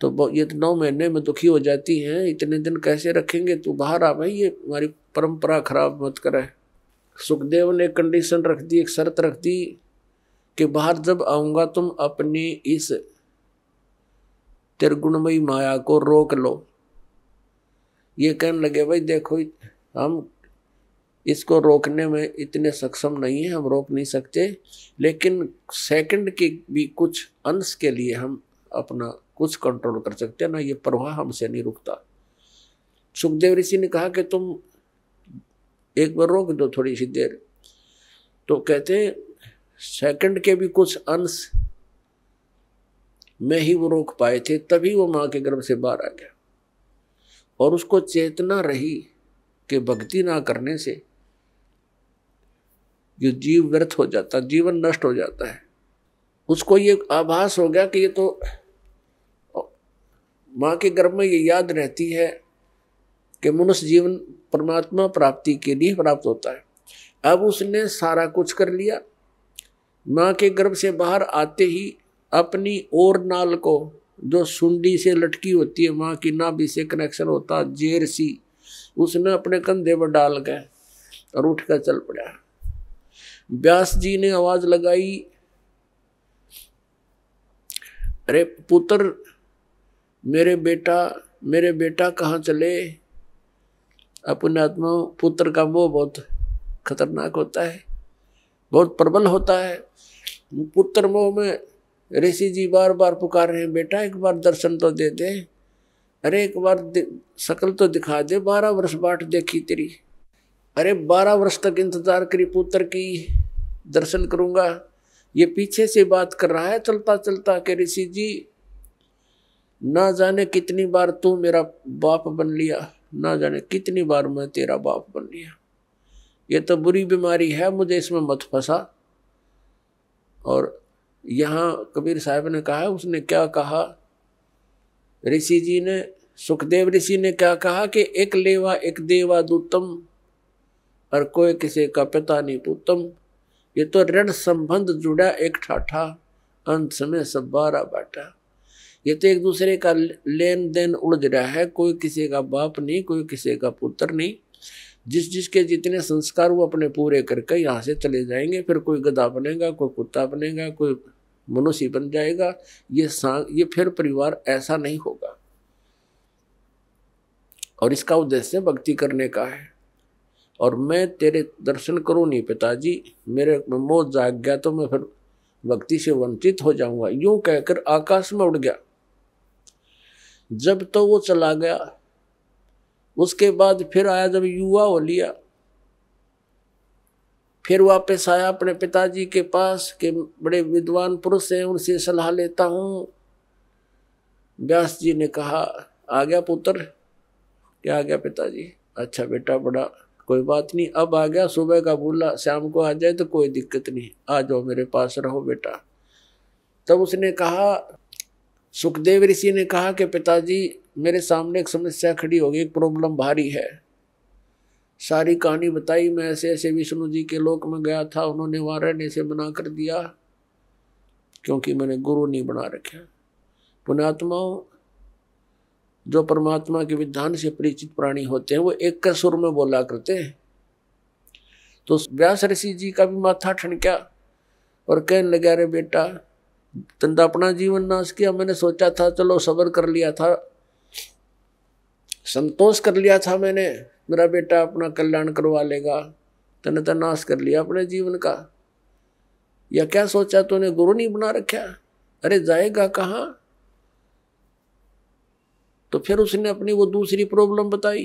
तो ये तो नौ महीने में दुखी हो जाती हैं इतने दिन कैसे रखेंगे तू बाहर आ भाई ये हमारी परंपरा खराब मत करे सुखदेव ने कंडीशन रख दी एक शर्त रख दी कि बाहर जब आऊँगा तुम अपनी इस त्रिगुणमयी माया को रोक लो ये कहने लगे भाई देखो हम इसको रोकने में इतने सक्षम नहीं है हम रोक नहीं सकते लेकिन सेकंड के भी कुछ अंश के लिए हम अपना कुछ कंट्रोल कर सकते हैं ना ये प्रवाह हमसे नहीं रुकता सुखदेव ऋषि ने कहा कि तुम एक बार रोक दो थोड़ी सी देर तो कहते हैं सेकंड के भी कुछ अंश में ही वो रोक पाए थे तभी वो माँ के गर्भ से बाहर आ गया और उसको चेतना रही कि भक्ति ना करने से ये जीव व्यर्थ हो जाता है जीवन नष्ट हो जाता है उसको ये आभास हो गया कि ये तो माँ के गर्भ में ये याद रहती है कि मनुष्य जीवन परमात्मा प्राप्ति के लिए प्राप्त होता है अब उसने सारा कुछ कर लिया माँ के गर्भ से बाहर आते ही अपनी ओर नाल को जो सुंडी से लटकी होती है माँ की नाभि से कनेक्शन होता जेर सी उसने अपने कंधे पर डाल गए और उठकर चल पड़ा व्यास जी ने आवाज लगाई अरे पुत्र मेरे बेटा मेरे बेटा कहाँ चले अपने आत्मा पुत्र का मोह बहुत खतरनाक होता है बहुत प्रबल होता है पुत्र मोह में ऋषि जी बार बार पुकार रहे हैं बेटा एक बार दर्शन तो दे दे अरे एक बार शकल तो दिखा दे बारह वर्ष बाट देखी तेरी अरे बारह वर्ष तक इंतज़ार करी पुत्र की दर्शन करूँगा ये पीछे से बात कर रहा है चलता चलता कि ऋषि जी ना जाने कितनी बार तू मेरा बाप बन लिया ना जाने कितनी बार मैं तेरा बाप बन लिया ये तो बुरी बीमारी है मुझे इसमें मत फंसा और यहाँ कबीर साहब ने कहा उसने क्या कहा ऋषि जी ने सुखदेव ऋषि ने क्या कहा कि एक लेवा एक देवा दूतम हर कोई किसी का पिता नहीं पुतम ये तो ऋण संबंध जुड़ा एक ठाठा अंत में सब बारा बाटा ये तो एक दूसरे का लेन देन उड़ रहा है कोई किसी का बाप नहीं कोई किसी का पुत्र नहीं जिस जिसके जितने संस्कार वो अपने पूरे करके यहाँ से चले जाएंगे फिर कोई गधा बनेगा कोई कुत्ता बनेगा कोई मनुष्य बन जाएगा ये सा ये फिर परिवार ऐसा नहीं होगा और इसका उद्देश्य भक्ति करने का है और मैं तेरे दर्शन करूँ नहीं पिताजी मेरे में मौत जाग गया तो मैं फिर भक्ति से वंचित हो जाऊंगा यूं कहकर आकाश में उड़ गया जब तो वो चला गया उसके बाद फिर आया जब युवा हो लिया फिर वापस आया अपने पिताजी के पास के बड़े विद्वान पुरुष हैं उनसे सलाह लेता हूँ व्यास जी ने कहा आ गया पुत्र क्या आ गया पिताजी अच्छा बेटा बड़ा कोई बात नहीं अब आ गया सुबह का बोला शाम को आ जाए तो कोई दिक्कत नहीं आ जाओ मेरे पास रहो बेटा तब उसने कहा सुखदेव ऋषि ने कहा कि पिताजी मेरे सामने एक समस्या खड़ी होगी एक प्रॉब्लम भारी है सारी कहानी बताई मैं ऐसे ऐसे विष्णु जी के लोक में गया था उन्होंने वहाँ रहने से मना कर दिया क्योंकि मैंने गुरु नहीं बना रखे पुणात्माओं जो परमात्मा के विधान से परिचित प्राणी होते हैं वो एक का सुर में बोला करते हैं तो व्यास ऋषि जी का भी माथा ठनका और कहने लगे अरे बेटा तंदा तो अपना जीवन नाश किया मैंने सोचा था चलो सबर कर लिया था संतोष कर लिया था मैंने मेरा बेटा अपना कल्याण करवा लेगा तने तो नाश कर लिया अपने जीवन का या क्या सोचा तूने गुरु नहीं बना रखा अरे जाएगा कहाँ तो फिर उसने अपनी वो दूसरी प्रॉब्लम बताई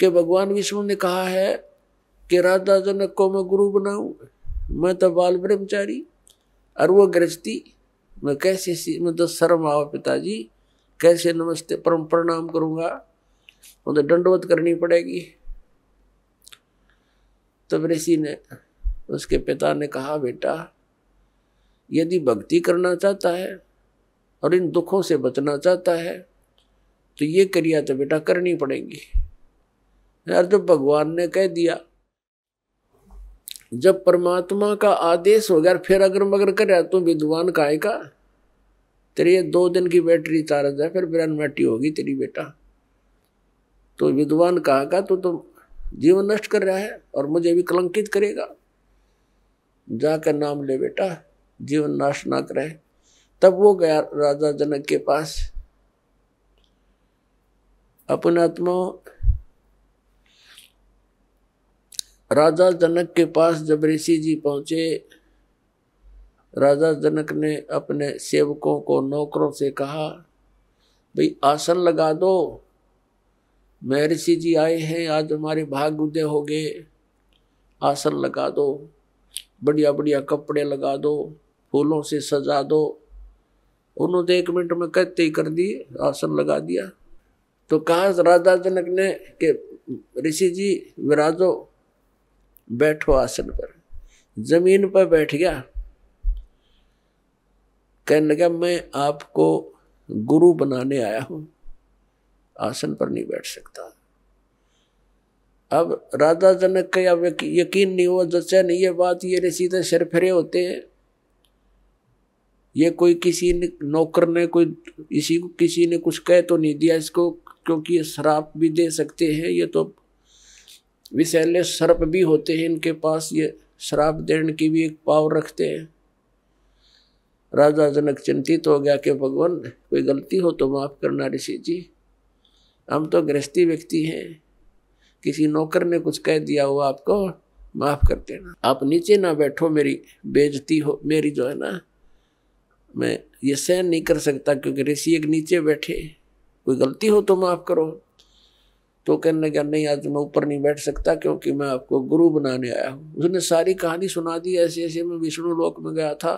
कि भगवान विष्णु ने कहा है कि राधा जनक को मैं गुरु बनाऊं मैं तो बाल ब्रह्मचारी और वो गृहस्थी मैं कैसे मैं तो शर्म आवा पिताजी कैसे नमस्ते परम प्रणाम करूंगा मुझे तो दंडवत करनी पड़ेगी तो ऋषि ने उसके पिता ने कहा बेटा यदि भक्ति करना चाहता है और इन दुखों से बचना चाहता है तो ये क्रिया तो बेटा करनी पड़ेगी यार जब भगवान ने कह दिया जब परमात्मा का आदेश हो गया फिर अगर मगर कर तो विद्वान काय का तेरे ये दो दिन की बैटरी चार्ज है फिर ब्रन मट्टी होगी तेरी बेटा तो विद्वान कहा का तो तुम तो जीवन नष्ट कर रहा है और मुझे भी कलंकित करेगा जाकर नाम ले बेटा जीवन नाश ना करे तब वो गया राजा जनक के पास अपन आत्मा राजा जनक के पास जब ऋषि जी पहुंचे राजा जनक ने अपने सेवकों को नौकरों से कहा भाई आसन लगा दो मैं ऋषि जी आए हैं आज हमारे भाग उदय हो गए आसन लगा दो बढ़िया बढ़िया कपड़े लगा दो फूलों से सजा दो उन्होंने तो एक मिनट में कहते ही कर दिए आसन लगा दिया तो कहा राजा जनक ने कि ऋषि जी विराजो बैठो आसन पर जमीन पर बैठ गया कहने लगा मैं आपको गुरु बनाने आया हूं आसन पर नहीं बैठ सकता अब राजा जनक का यकीन नहीं हुआ जो चैन ये बात ये ऋषि तो सिर फिरे होते हैं ये कोई किसी ने नौकर ने कोई इसी को किसी ने कुछ कह तो नहीं दिया इसको क्योंकि ये श्राप भी दे सकते हैं ये तो विषैले सर्प भी होते हैं इनके पास ये श्राप देने की भी एक पावर रखते हैं राजा जनक चिंतित हो गया कि भगवान कोई गलती हो तो माफ करना ऋषि जी हम तो गृहस्थी व्यक्ति हैं किसी नौकर ने कुछ कह दिया हो आपको माफ कर देना आप नीचे ना बैठो मेरी बेजती हो मेरी जो है ना मैं ये सहन नहीं कर सकता क्योंकि ऋषि एक नीचे बैठे कोई गलती हो तो माफ़ करो तो कहने लगा नहीं आज मैं ऊपर नहीं बैठ सकता क्योंकि मैं आपको गुरु बनाने आया हूँ उसने सारी कहानी सुना दी ऐसे ऐसे मैं विष्णु लोक में गया था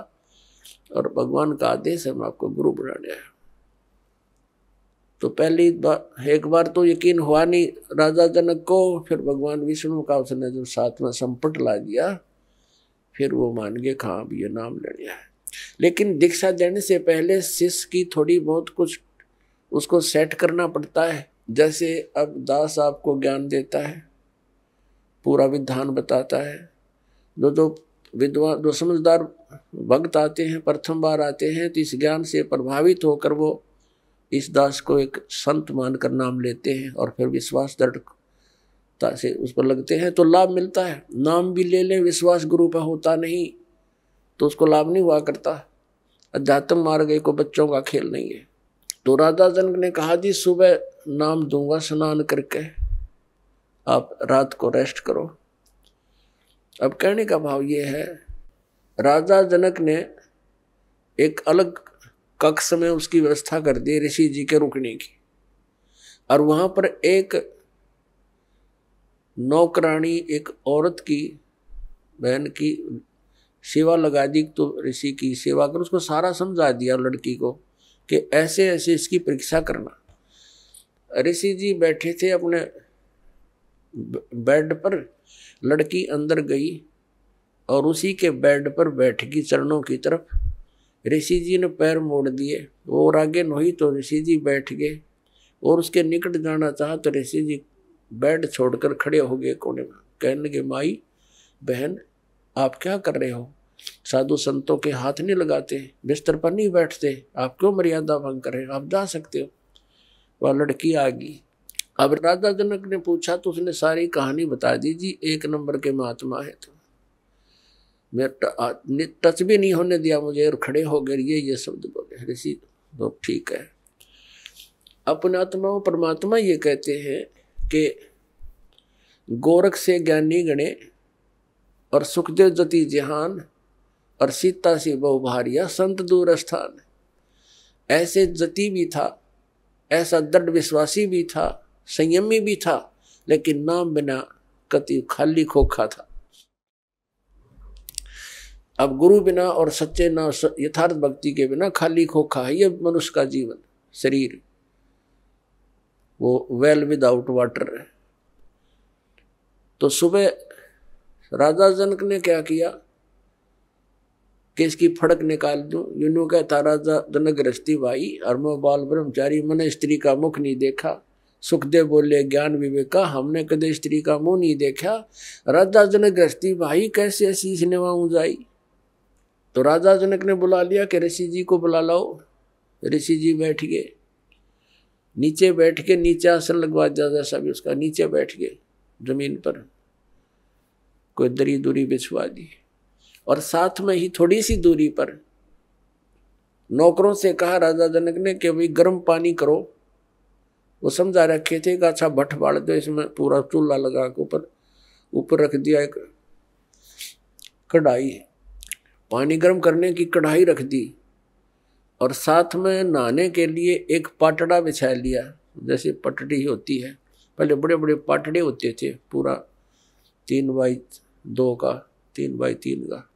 और भगवान का आदेश है मैं आपको गुरु बनाने आया तो पहली बार एक बार तो यकीन हुआ नहीं राजा जनक को फिर भगवान विष्णु का उसने जब साथ में संपट ला दिया फिर वो मान गए कहाँ अब ये नाम ले लिया है लेकिन दीक्षा देने से पहले शिष्य की थोड़ी बहुत कुछ उसको सेट करना पड़ता है जैसे अब दास आपको ज्ञान देता है पूरा विधान बताता है जो जो विद्वान जो समझदार भक्त आते हैं प्रथम बार आते हैं तो इस ज्ञान से प्रभावित होकर वो इस दास को एक संत मानकर नाम लेते हैं और फिर विश्वास दृढ़ता से उस पर लगते हैं तो लाभ मिलता है नाम भी ले लें विश्वास गुरु पर होता नहीं तो उसको लाभ नहीं हुआ करता अध्यात्म मार्ग को बच्चों का खेल नहीं है तो राधा जनक ने कहा जी सुबह नाम दूंगा स्नान करके आप रात को रेस्ट करो अब कहने का भाव ये है राजा जनक ने एक अलग कक्ष में उसकी व्यवस्था कर दी ऋषि जी के रुकने की और वहाँ पर एक नौकरानी एक औरत की बहन की सेवा लगा दी तो ऋषि की सेवा कर उसको सारा समझा दिया लड़की को कि ऐसे ऐसे इसकी परीक्षा करना ऋषि जी बैठे थे अपने बेड पर लड़की अंदर गई और उसी के बेड पर बैठ गई चरणों की तरफ ऋषि जी ने पैर मोड़ दिए और आगे नहीं तो ऋषि जी बैठ गए और उसके निकट जाना चाहा तो ऋषि जी बेड छोड़कर खड़े हो गए कोने में कहने लगे माई बहन आप क्या कर रहे हो साधु संतों के हाथ नहीं लगाते बिस्तर पर नहीं बैठते आप क्यों मर्यादा भंग कर रहे हो आप जा सकते हो वह लड़की आ गई अब राधा जनक ने पूछा तो उसने सारी कहानी बता दी जी एक नंबर के महात्मा है तो मेरा टच भी नहीं होने दिया मुझे और खड़े हो गए ये ये शब्द बोले ऋषि तो ठीक है अपनात्मा आत्मा परमात्मा ये कहते हैं कि गोरख से ज्ञानी गणे और सुखदेव जति जिहान और सीता सी बहुभारिया संत दूर स्थान ऐसे जति भी था ऐसा दृढ़ विश्वासी भी था संयमी भी था लेकिन नाम बिना कति खाली खोखा था अब गुरु बिना और सच्चे नाम यथार्थ भक्ति के बिना खाली खोखा है यह मनुष्य का जीवन शरीर वो वेल विदाउट वाटर है तो सुबह राजा जनक ने क्या किया कि इसकी फड़क निकाल दूं यूनू कहता राजा जनक गृहस्थी भाई और बाल ब्रह्मचारी मैंने स्त्री का मुख नहीं देखा सुखदेव बोले ज्ञान विवेका हमने कदे स्त्री का मुंह नहीं देखा राजा जनक गृहस्थी भाई कैसे ऐसी सिनेमा वहाँ ऊंचाई तो राजा जनक ने बुला लिया कि ऋषि जी को बुला लाओ ऋषि जी बैठ गए नीचे बैठ के नीचे आसन लगवा जैसा भी उसका नीचे बैठ गए जमीन पर कोई दरी दूरी बिछवा दी और साथ में ही थोड़ी सी दूरी पर नौकरों से कहा राजा जनक ने कि अभी गर्म पानी करो वो समझा रखे थे कि अच्छा भट्ट बाड़ दो इसमें पूरा चूल्हा लगा के ऊपर ऊपर रख दिया एक कढ़ाई पानी गर्म करने की कढ़ाई रख दी और साथ में नहाने के लिए एक पाटड़ा बिछा लिया जैसे पटड़ी होती है पहले बड़े बड़े पाटड़े होते थे पूरा तीन बाई दो का तीन बाई तीन का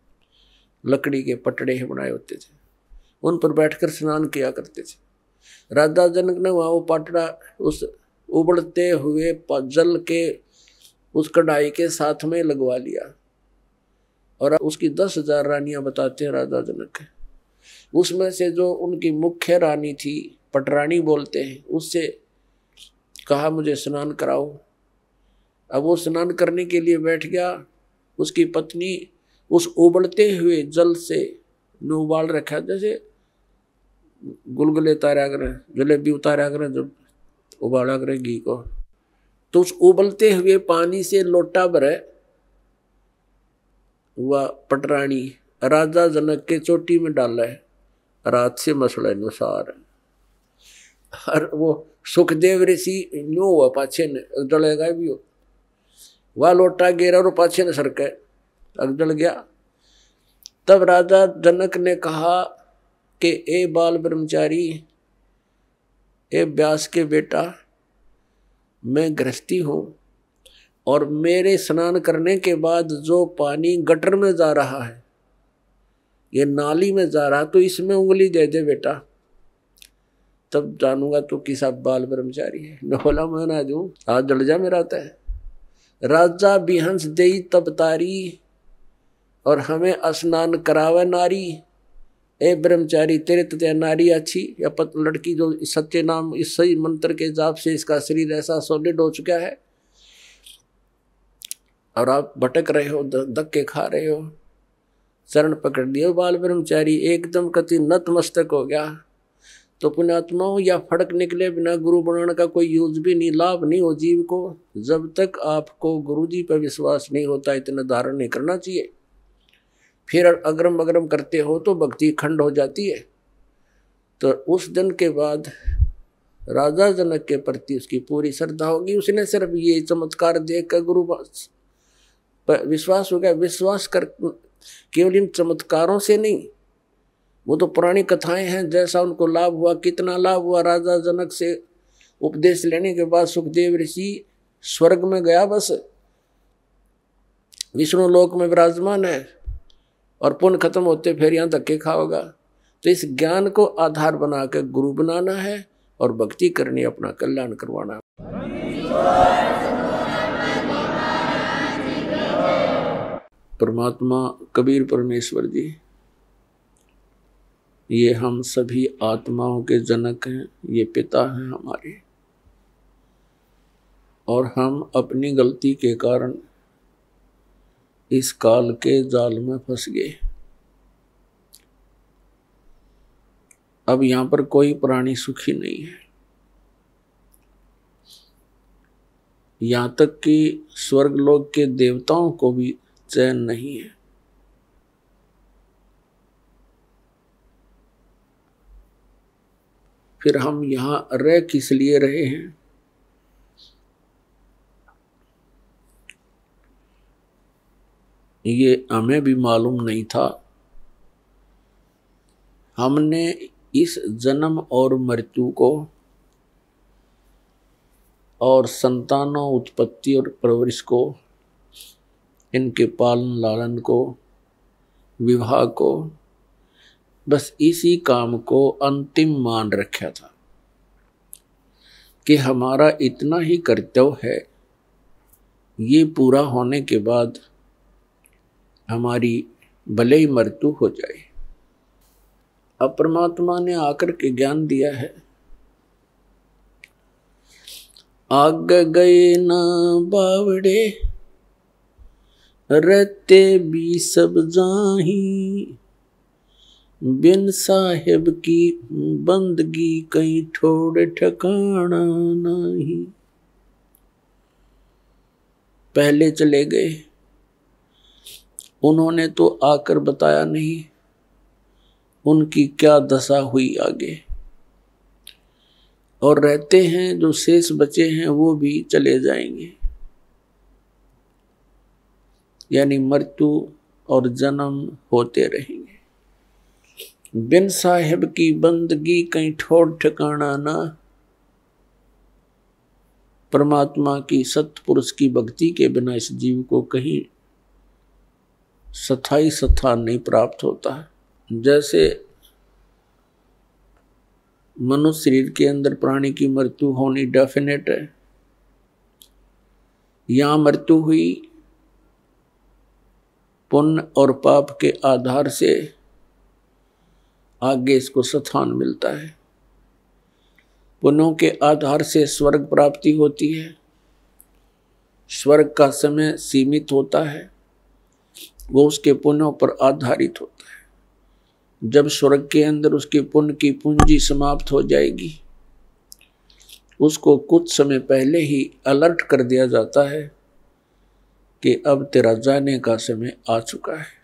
लकड़ी के पटड़े ही बनाए होते थे उन पर बैठकर स्नान किया करते थे राधा जनक ने वहाँ वो पटड़ा उस उबड़ते हुए जल के उस कढ़ाई के साथ में लगवा लिया और उसकी दस हजार रानियाँ बताते हैं राजा जनक उसमें से जो उनकी मुख्य रानी थी पटरानी बोलते हैं उससे कहा मुझे स्नान कराओ अब वो स्नान करने के लिए बैठ गया उसकी पत्नी उस उबलते हुए जल से जो उबाल रखा जैसे गुलगुले उतारा करें जलेबी उतारा करें जब उबाला करें घी को तो उस उबलते हुए पानी से लोटा भरे हुआ पटरानी राजा जनक के चोटी में डाल है रात से मसला अनुसार और वो सुखदेव ऋषि नो हुआ पाछे ने जलेगा भी हो वह लोटा गेरा और पाछे न सरके अग जल गया तब राजा जनक ने कहा कि ए बाल ब्रह्मचारी ए व्यास के बेटा मैं गृहस्थी हूँ और मेरे स्नान करने के बाद जो पानी गटर में जा रहा है ये नाली में जा रहा तो इसमें उंगली दे दे बेटा तब जानूंगा तू किसा बाल ब्रह्मचारी है न मैं ना दूँ हाथ जल जा मेरा आता है राजा बिहंस दे तब तारी और हमें स्नान करावे नारी ए ब्रह्मचारी तेरे तथा नारी अच्छी या पत लड़की जो सच्चे नाम इस सही मंत्र के जाप से इसका शरीर ऐसा सॉलिड हो चुका है और आप भटक रहे हो धक्के खा रहे हो शरण पकड़ दिए बाल ब्रह्मचारी एकदम कति नतमस्तक हो गया तो पुण्यात्मा हो या फड़क निकले बिना गुरु बनाने का कोई यूज भी नहीं लाभ नहीं हो जीव को जब तक आपको गुरु जी पर विश्वास नहीं होता इतना धारण नहीं करना चाहिए फिर अगरम अगरम करते हो तो भक्ति खंड हो जाती है तो उस दिन के बाद राजा जनक के प्रति उसकी पूरी श्रद्धा होगी उसने सिर्फ ये चमत्कार देख कर गुरु पर विश्वास हो गया विश्वास कर केवल इन चमत्कारों से नहीं वो तो पुरानी कथाएं हैं जैसा उनको लाभ हुआ कितना लाभ हुआ राजा जनक से उपदेश लेने के बाद सुखदेव ऋषि स्वर्ग में गया बस विष्णु लोक में विराजमान है और पुण्य खत्म होते फिर यहाँ धक्के खाओगा तो इस ज्ञान को आधार बना के गुरु बनाना है और भक्ति करनी अपना कल्याण करवाना परमात्मा कबीर परमेश्वर जी ये हम सभी आत्माओं के जनक हैं ये पिता हैं हमारे और हम अपनी गलती के कारण इस काल के जाल में फंस गए अब यहाँ पर कोई प्राणी सुखी नहीं है यहाँ तक कि स्वर्गलोक के देवताओं को भी चैन नहीं है फिर हम यहाँ रह किस लिए रहे हैं ये हमें भी मालूम नहीं था हमने इस जन्म और मृत्यु को और संतानों उत्पत्ति और परवरिश को इनके पालन लालन को विवाह को बस इसी काम को अंतिम मान रखा था कि हमारा इतना ही कर्तव्य है ये पूरा होने के बाद हमारी भले ही मृत्यु हो जाए अब परमात्मा ने आकर के ज्ञान दिया है आग गए न बावड़े रहते भी सब जाही बिन साहिब की बंदगी कहीं ठोड़ ठिकाना नहीं पहले चले गए उन्होंने तो आकर बताया नहीं उनकी क्या दशा हुई आगे और रहते हैं जो शेष बचे हैं वो भी चले जाएंगे यानी मृत्यु और जन्म होते रहे बिन साहिब की बंदगी कहीं ठोर ठिकाना ना परमात्मा की सतपुरुष की भक्ति के बिना इस जीव को कहीं सथाई सथान नहीं प्राप्त होता है जैसे मनुष्य शरीर के अंदर प्राणी की मृत्यु होनी डेफिनेट है यहाँ मृत्यु हुई पुण्य और पाप के आधार से आगे इसको स्थान मिलता है पुनों के आधार से स्वर्ग प्राप्ति होती है स्वर्ग का समय सीमित होता है वो उसके पुनों पर आधारित होता है जब स्वर्ग के अंदर उसके पुण्य की पूंजी समाप्त हो जाएगी उसको कुछ समय पहले ही अलर्ट कर दिया जाता है कि अब तेरा जाने का समय आ चुका है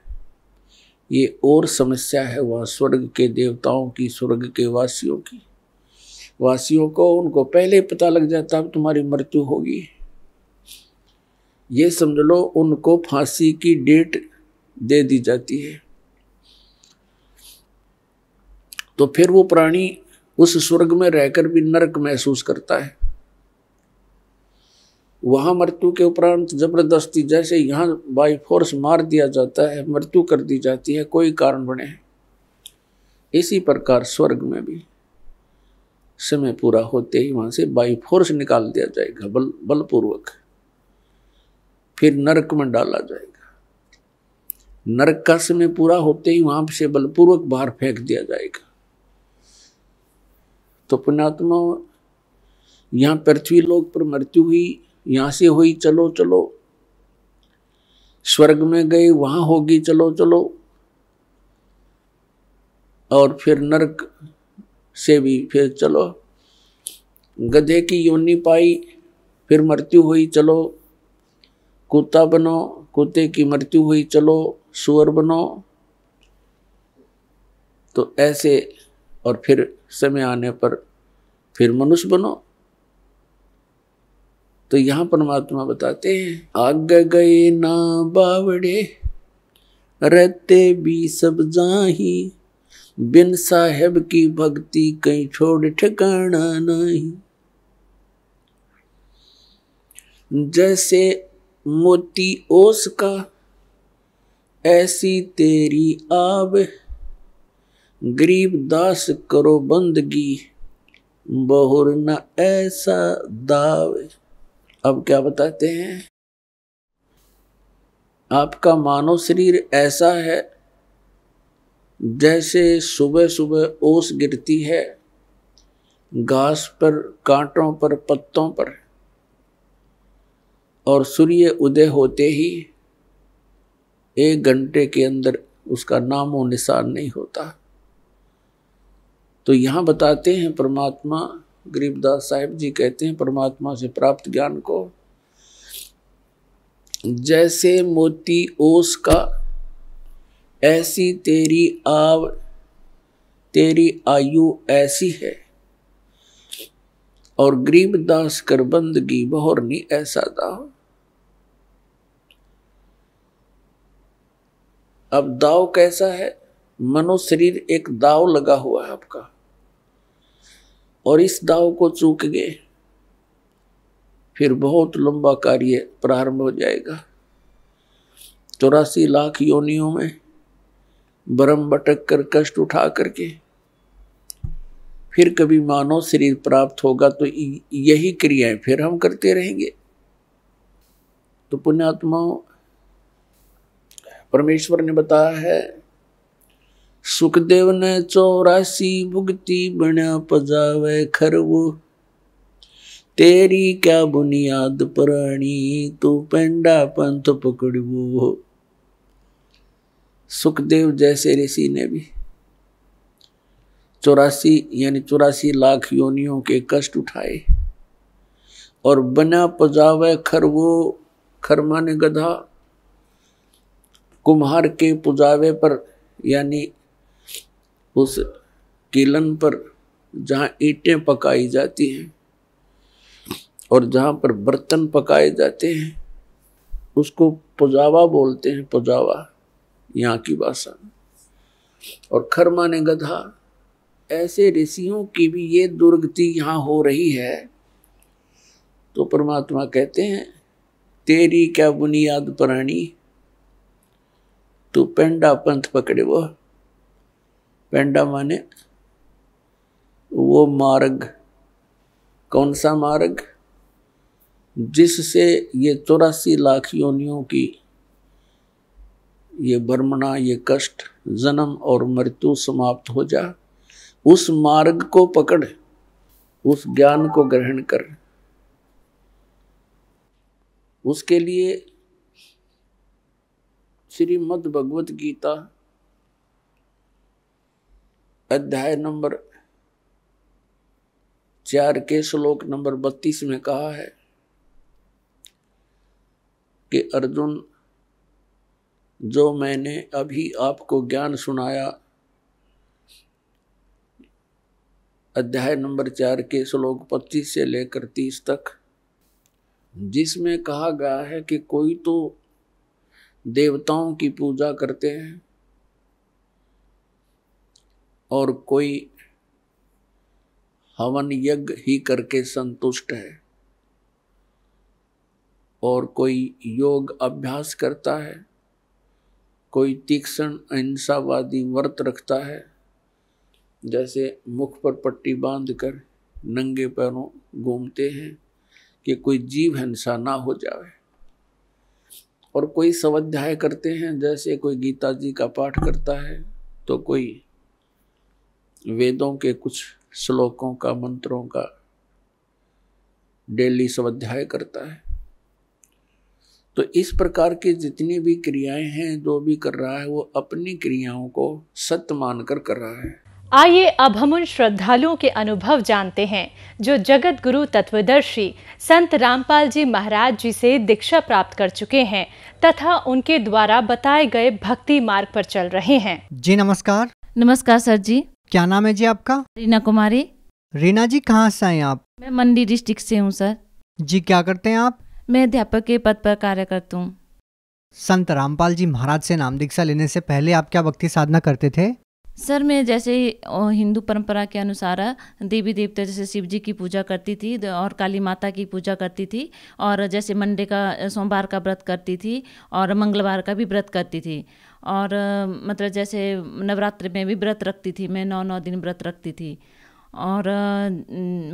ये और समस्या है वहाँ स्वर्ग के देवताओं की स्वर्ग के वासियों की वासियों को उनको पहले पता लग जाता अब तुम्हारी मृत्यु होगी ये समझ लो उनको फांसी की डेट दे दी जाती है तो फिर वो प्राणी उस स्वर्ग में रहकर भी नरक महसूस करता है वहाँ मृत्यु के उपरांत जबरदस्ती जैसे यहाँ बाई फोर्स मार दिया जाता है मृत्यु कर दी जाती है कोई कारण बने इसी प्रकार स्वर्ग में भी समय पूरा होते ही वहाँ से बाई फोर्स निकाल दिया जाएगा बल बलपूर्वक फिर नरक में डाला जाएगा नरक का समय पूरा होते ही वहाँ से बलपूर्वक बाहर फेंक दिया जाएगा तो पुणात्मा यहाँ पृथ्वी लोक पर मृत्यु हुई यहाँ से हुई चलो चलो स्वर्ग में गए वहाँ होगी चलो चलो और फिर नरक से भी फिर चलो गधे की योनि पाई फिर मृत्यु हुई चलो कुत्ता बनो कुत्ते की मृत्यु हुई चलो सुअर बनो तो ऐसे और फिर समय आने पर फिर मनुष्य बनो तो यहाँ परमात्मा बताते हैं आग गए ना बावड़े रहते भी सब जाही बिन साहेब की भक्ति कहीं छोड़ ठिकाना नहीं जैसे मोती ओस का ऐसी तेरी आब गरीब दास करो बंदगी बहुर न ऐसा दाव अब क्या बताते हैं आपका मानव शरीर ऐसा है जैसे सुबह सुबह ओस गिरती है घास पर कांटों पर पत्तों पर और सूर्य उदय होते ही एक घंटे के अंदर उसका नामो निशान नहीं होता तो यहाँ बताते हैं परमात्मा गरीबदास साहिब जी कहते हैं परमात्मा से प्राप्त ज्ञान को जैसे मोती ओस का ऐसी तेरी आव तेरी आयु ऐसी है और गरीबदास कर बंदगी नहीं ऐसा दाव अब दाव कैसा है मनो शरीर एक दाव लगा हुआ है आपका और इस दाव को चूक गए फिर बहुत लंबा कार्य प्रारंभ हो जाएगा चौरासी लाख योनियों में ब्रह्म भटक कर कष्ट उठा करके फिर कभी मानव शरीर प्राप्त होगा तो यही क्रियाएं फिर हम करते रहेंगे तो पुण्यात्मा परमेश्वर ने बताया है सुखदेव ने चौरासी भुगती बना पजावे खरव तेरी क्या बुनियाद प्राणी तू पेंडा पंथ पकड़ सुखदेव जैसे ऋषि ने भी चौरासी यानी चौरासी लाख योनियों के कष्ट उठाए और बना पजावे खरमा ने गधा कुम्हार के पुजावे पर यानी उस किलन पर जहाँ ईंटें पकाई जाती हैं और जहाँ पर बर्तन पकाए जाते हैं उसको पुजावा बोलते हैं पुजावा यहाँ की भाषा और खरमा ने गधा ऐसे ऋषियों की भी ये दुर्गति यहाँ हो रही है तो परमात्मा कहते हैं तेरी क्या बुनियाद प्राणी तू पेंडा पंथ पकड़े वो पेंडा माने वो मार्ग कौन सा मार्ग जिससे ये चौरासी लाख योनियों की ये बर्मणा ये कष्ट जन्म और मृत्यु समाप्त हो जा उस मार्ग को पकड़ उस ज्ञान को ग्रहण कर उसके लिए श्रीमद भगवत गीता अध्याय नंबर चार के श्लोक नंबर बत्तीस में कहा है कि अर्जुन जो मैंने अभी आपको ज्ञान सुनाया अध्याय नंबर चार के श्लोक पच्चीस से लेकर तीस तक जिसमें कहा गया है कि कोई तो देवताओं की पूजा करते हैं और कोई हवन यज्ञ ही करके संतुष्ट है और कोई योग अभ्यास करता है कोई तीक्ष्ण अहिंसावादी व्रत रखता है जैसे मुख पर पट्टी बांध कर नंगे पैरों घूमते हैं कि कोई जीव हिंसा ना हो जाए और कोई स्वाध्याय करते हैं जैसे कोई गीता जी का पाठ करता है तो कोई वेदों के कुछ श्लोकों का मंत्रों का डेली स्वाध्याय करता है तो इस प्रकार की जितनी भी क्रियाएं हैं जो भी कर रहा है वो अपनी क्रियाओं को सत्य मानकर कर रहा है आइए अब हम उन श्रद्धालुओं के अनुभव जानते हैं जो जगत गुरु तत्वदर्शी संत रामपाल जी महाराज जी से दीक्षा प्राप्त कर चुके हैं तथा उनके द्वारा बताए गए भक्ति मार्ग पर चल रहे हैं जी नमस्कार नमस्कार सर जी क्या नाम है जी आपका रीना कुमारी रीना जी कहाँ से आए आप मैं मंडी डिस्ट्रिक्ट से हूँ सर जी क्या करते हैं आप मैं अध्यापक के पद पर कार्य करता हूँ संत रामपाल जी महाराज से नाम दीक्षा लेने से पहले आप क्या भक्ति साधना करते थे सर मैं जैसे हिंदू परंपरा के अनुसार देवी देवता जैसे शिव जी की पूजा करती थी और काली माता की पूजा करती थी और जैसे मंडे का सोमवार का व्रत करती थी और मंगलवार का भी व्रत करती थी और मतलब जैसे नवरात्र में भी व्रत रखती थी मैं नौ नौ दिन व्रत रखती थी और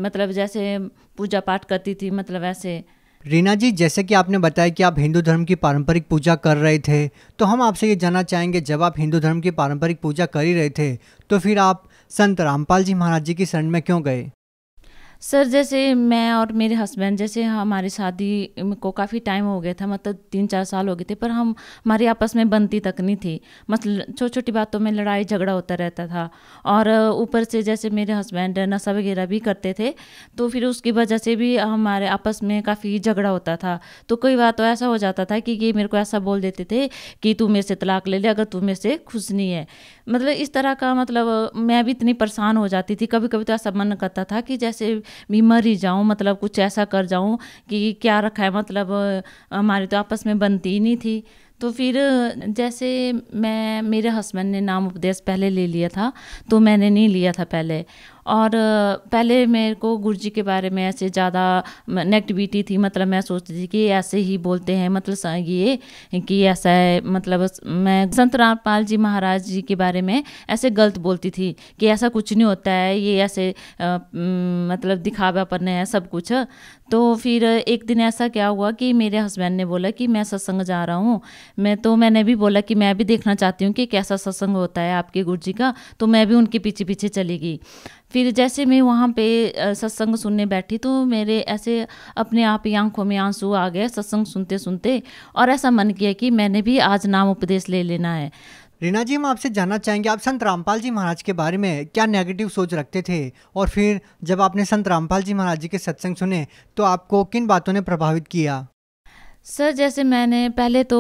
मतलब जैसे पूजा पाठ करती थी मतलब ऐसे रीना जी जैसे कि आपने बताया कि आप हिंदू धर्म की पारंपरिक पूजा कर रहे थे तो हम आपसे ये जानना चाहेंगे जब आप हिंदू धर्म की पारंपरिक पूजा कर ही रहे थे तो फिर आप संत रामपाल जी महाराज जी की शरण में क्यों गए सर जैसे मैं और मेरे हस्बैंड जैसे हमारी शादी को काफ़ी टाइम हो गया था मतलब तीन चार साल हो गए थे पर हम हमारी आपस में बनती तक नहीं थी मतलब छोटी छोटी बातों में लड़ाई झगड़ा होता रहता था और ऊपर से जैसे मेरे हस्बैंड नशा वगैरह भी करते थे तो फिर उसकी वजह से भी हमारे आपस में काफ़ी झगड़ा होता था तो कई बार तो ऐसा हो जाता था कि ये मेरे को ऐसा बोल देते थे कि तू मेरे से तलाक ले ले अगर तू मेरे से खुश नहीं है मतलब इस तरह का मतलब मैं भी इतनी परेशान हो जाती थी कभी कभी तो ऐसा मन करता था कि जैसे मैं मर ही जाऊँ मतलब कुछ ऐसा कर जाऊँ कि क्या रखा है मतलब हमारी तो आपस में बनती ही नहीं थी तो फिर जैसे मैं मेरे हस्बैंड ने नाम उपदेश पहले ले लिया था तो मैंने नहीं लिया था पहले और पहले मेरे को गुरु जी के बारे में ऐसे ज़्यादा नेगेटिविटी थी मतलब मैं सोचती थी कि ऐसे ही बोलते हैं मतलब ये कि ऐसा है मतलब मैं संत रामपाल जी महाराज जी के बारे में ऐसे गलत बोलती थी कि ऐसा कुछ नहीं होता है ये ऐसे आ, मतलब पर है सब कुछ तो फिर एक दिन ऐसा क्या हुआ कि मेरे हस्बैंड ने बोला कि मैं सत्संग जा रहा हूँ मैं तो मैंने भी बोला कि मैं भी देखना चाहती हूँ कि कैसा सत्संग होता है आपके गुरु जी का तो मैं भी उनके पीछे पीछे चली गई फिर जैसे मैं वहाँ पे सत्संग सुनने बैठी तो मेरे ऐसे अपने आप ही आंखों में आंसू आ गए सत्संग सुनते सुनते और ऐसा मन किया कि मैंने भी आज नाम उपदेश ले लेना है रीना जी हम आपसे जानना चाहेंगे आप संत रामपाल जी महाराज के बारे में क्या नेगेटिव सोच रखते थे और फिर जब आपने संत रामपाल जी महाराज जी के सत्संग सुने तो आपको किन बातों ने प्रभावित किया सर जैसे मैंने पहले तो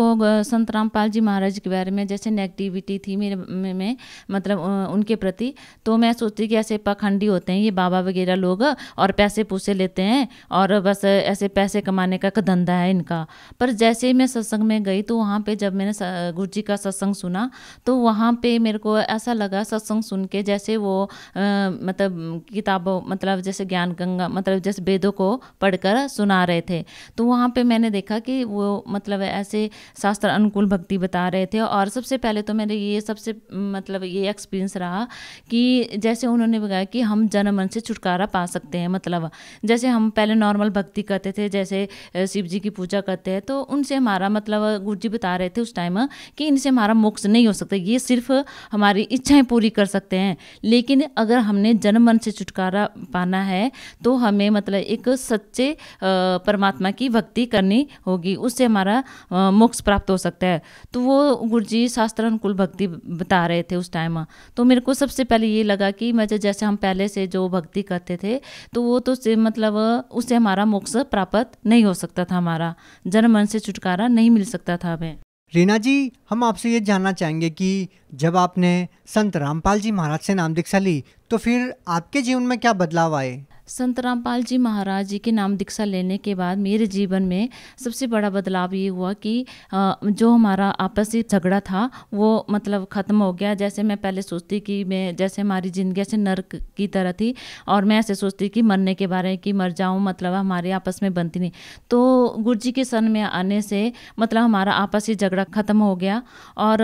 संत रामपाल जी महाराज के बारे में जैसे नेगेटिविटी थी मेरे में, में मतलब उनके प्रति तो मैं सोचती कि ऐसे पखंडी होते हैं ये बाबा वगैरह लोग और पैसे पूसे लेते हैं और बस ऐसे पैसे कमाने का एक धंधा है इनका पर जैसे ही मैं सत्संग में गई तो वहाँ पे जब मैंने गुरु जी का सत्संग सुना तो वहाँ पर मेरे को ऐसा लगा सत्संग सुन के जैसे वो आ, मतलब किताबों मतलब जैसे ज्ञान गंगा मतलब जैसे वेदों को पढ़कर सुना रहे थे तो वहाँ पर मैंने देखा कि वो मतलब ऐसे शास्त्र अनुकूल भक्ति बता रहे थे और सबसे पहले तो मेरे ये सबसे मतलब ये एक्सपीरियंस रहा कि जैसे उन्होंने बताया कि हम जनमन से छुटकारा पा सकते हैं मतलब जैसे हम पहले नॉर्मल भक्ति करते थे जैसे शिव जी की पूजा करते हैं तो उनसे हमारा मतलब गुरु जी बता रहे थे उस टाइम कि इनसे हमारा मोक्ष नहीं हो सकता ये सिर्फ हमारी इच्छाएं पूरी कर सकते हैं लेकिन अगर हमने जनमन से छुटकारा पाना है तो हमें मतलब एक सच्चे परमात्मा की भक्ति करनी होगी होगी उससे हमारा मोक्ष प्राप्त हो सकता है तो वो गुरु जी शास्त्र अनुकूल भक्ति बता रहे थे उस टाइम तो मेरे को सबसे पहले ये लगा कि मैं जैसे हम पहले से जो भक्ति करते थे तो वो तो मतलब उससे हमारा मोक्ष प्राप्त नहीं हो सकता था हमारा जन्म मन से छुटकारा नहीं मिल सकता था हमें रीना जी हम आपसे ये जानना चाहेंगे कि जब आपने संत रामपाल जी महाराज से नाम दीक्षा ली तो फिर आपके जीवन में क्या बदलाव आए संत रामपाल जी महाराज जी के नाम दीक्षा लेने के बाद मेरे जीवन में सबसे बड़ा बदलाव ये हुआ कि जो हमारा आपसी झगड़ा था वो मतलब ख़त्म हो गया जैसे मैं पहले सोचती कि मैं जैसे हमारी ज़िंदगी ऐसे नर्क की तरह थी और मैं ऐसे सोचती कि मरने के बारे में कि मर जाऊँ मतलब हमारे आपस में बनती नहीं तो गुरु जी के सन में आने से मतलब हमारा आपसी झगड़ा ख़त्म हो गया और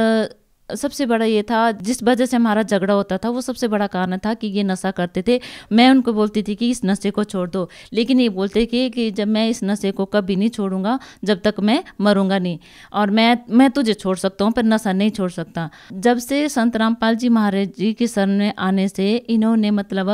सबसे बड़ा ये था जिस वजह से हमारा झगड़ा होता था वो सबसे बड़ा कारण था कि ये नशा करते थे मैं उनको बोलती थी कि इस नशे को छोड़ दो लेकिन ये बोलते थे कि जब मैं इस नशे को कभी नहीं छोड़ूंगा जब तक मैं मरूंगा नहीं और मैं मैं तुझे छोड़ सकता हूँ पर नशा नहीं छोड़ सकता जब से संत रामपाल जी महाराज जी के सर में आने से इन्होंने मतलब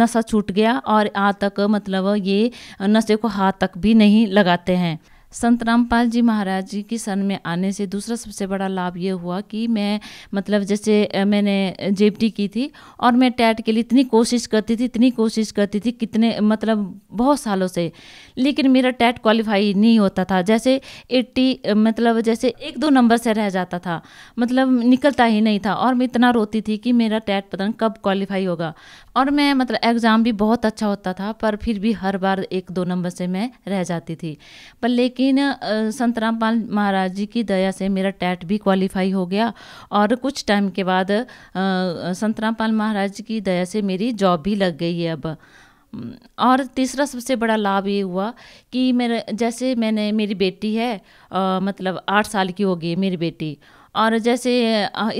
नशा छूट गया और आज तक मतलब ये नशे को हाथ तक भी नहीं लगाते हैं संत रामपाल जी महाराज जी की सन में आने से दूसरा सबसे बड़ा लाभ ये हुआ कि मैं मतलब जैसे मैंने जे की थी और मैं टैट के लिए इतनी कोशिश करती थी इतनी कोशिश करती थी कितने मतलब बहुत सालों से लेकिन मेरा टैट क्वालिफाई नहीं होता था जैसे एट्टी मतलब जैसे एक दो नंबर से रह जाता था मतलब निकलता ही नहीं था और मैं इतना रोती थी कि मेरा टैट पतंग कब क्वालिफाई होगा और मैं मतलब एग्ज़ाम भी बहुत अच्छा होता था पर फिर भी हर बार एक दो नंबर से मैं रह जाती थी पर लेकिन लेकिन संत रामपाल महाराज जी की दया से मेरा टैट भी क्वालिफाई हो गया और कुछ टाइम के बाद संत रामपाल महाराज जी की दया से मेरी जॉब भी लग गई है अब और तीसरा सबसे बड़ा लाभ ये हुआ कि मेरा जैसे मैंने मेरी बेटी है आ, मतलब आठ साल की हो गई मेरी बेटी और जैसे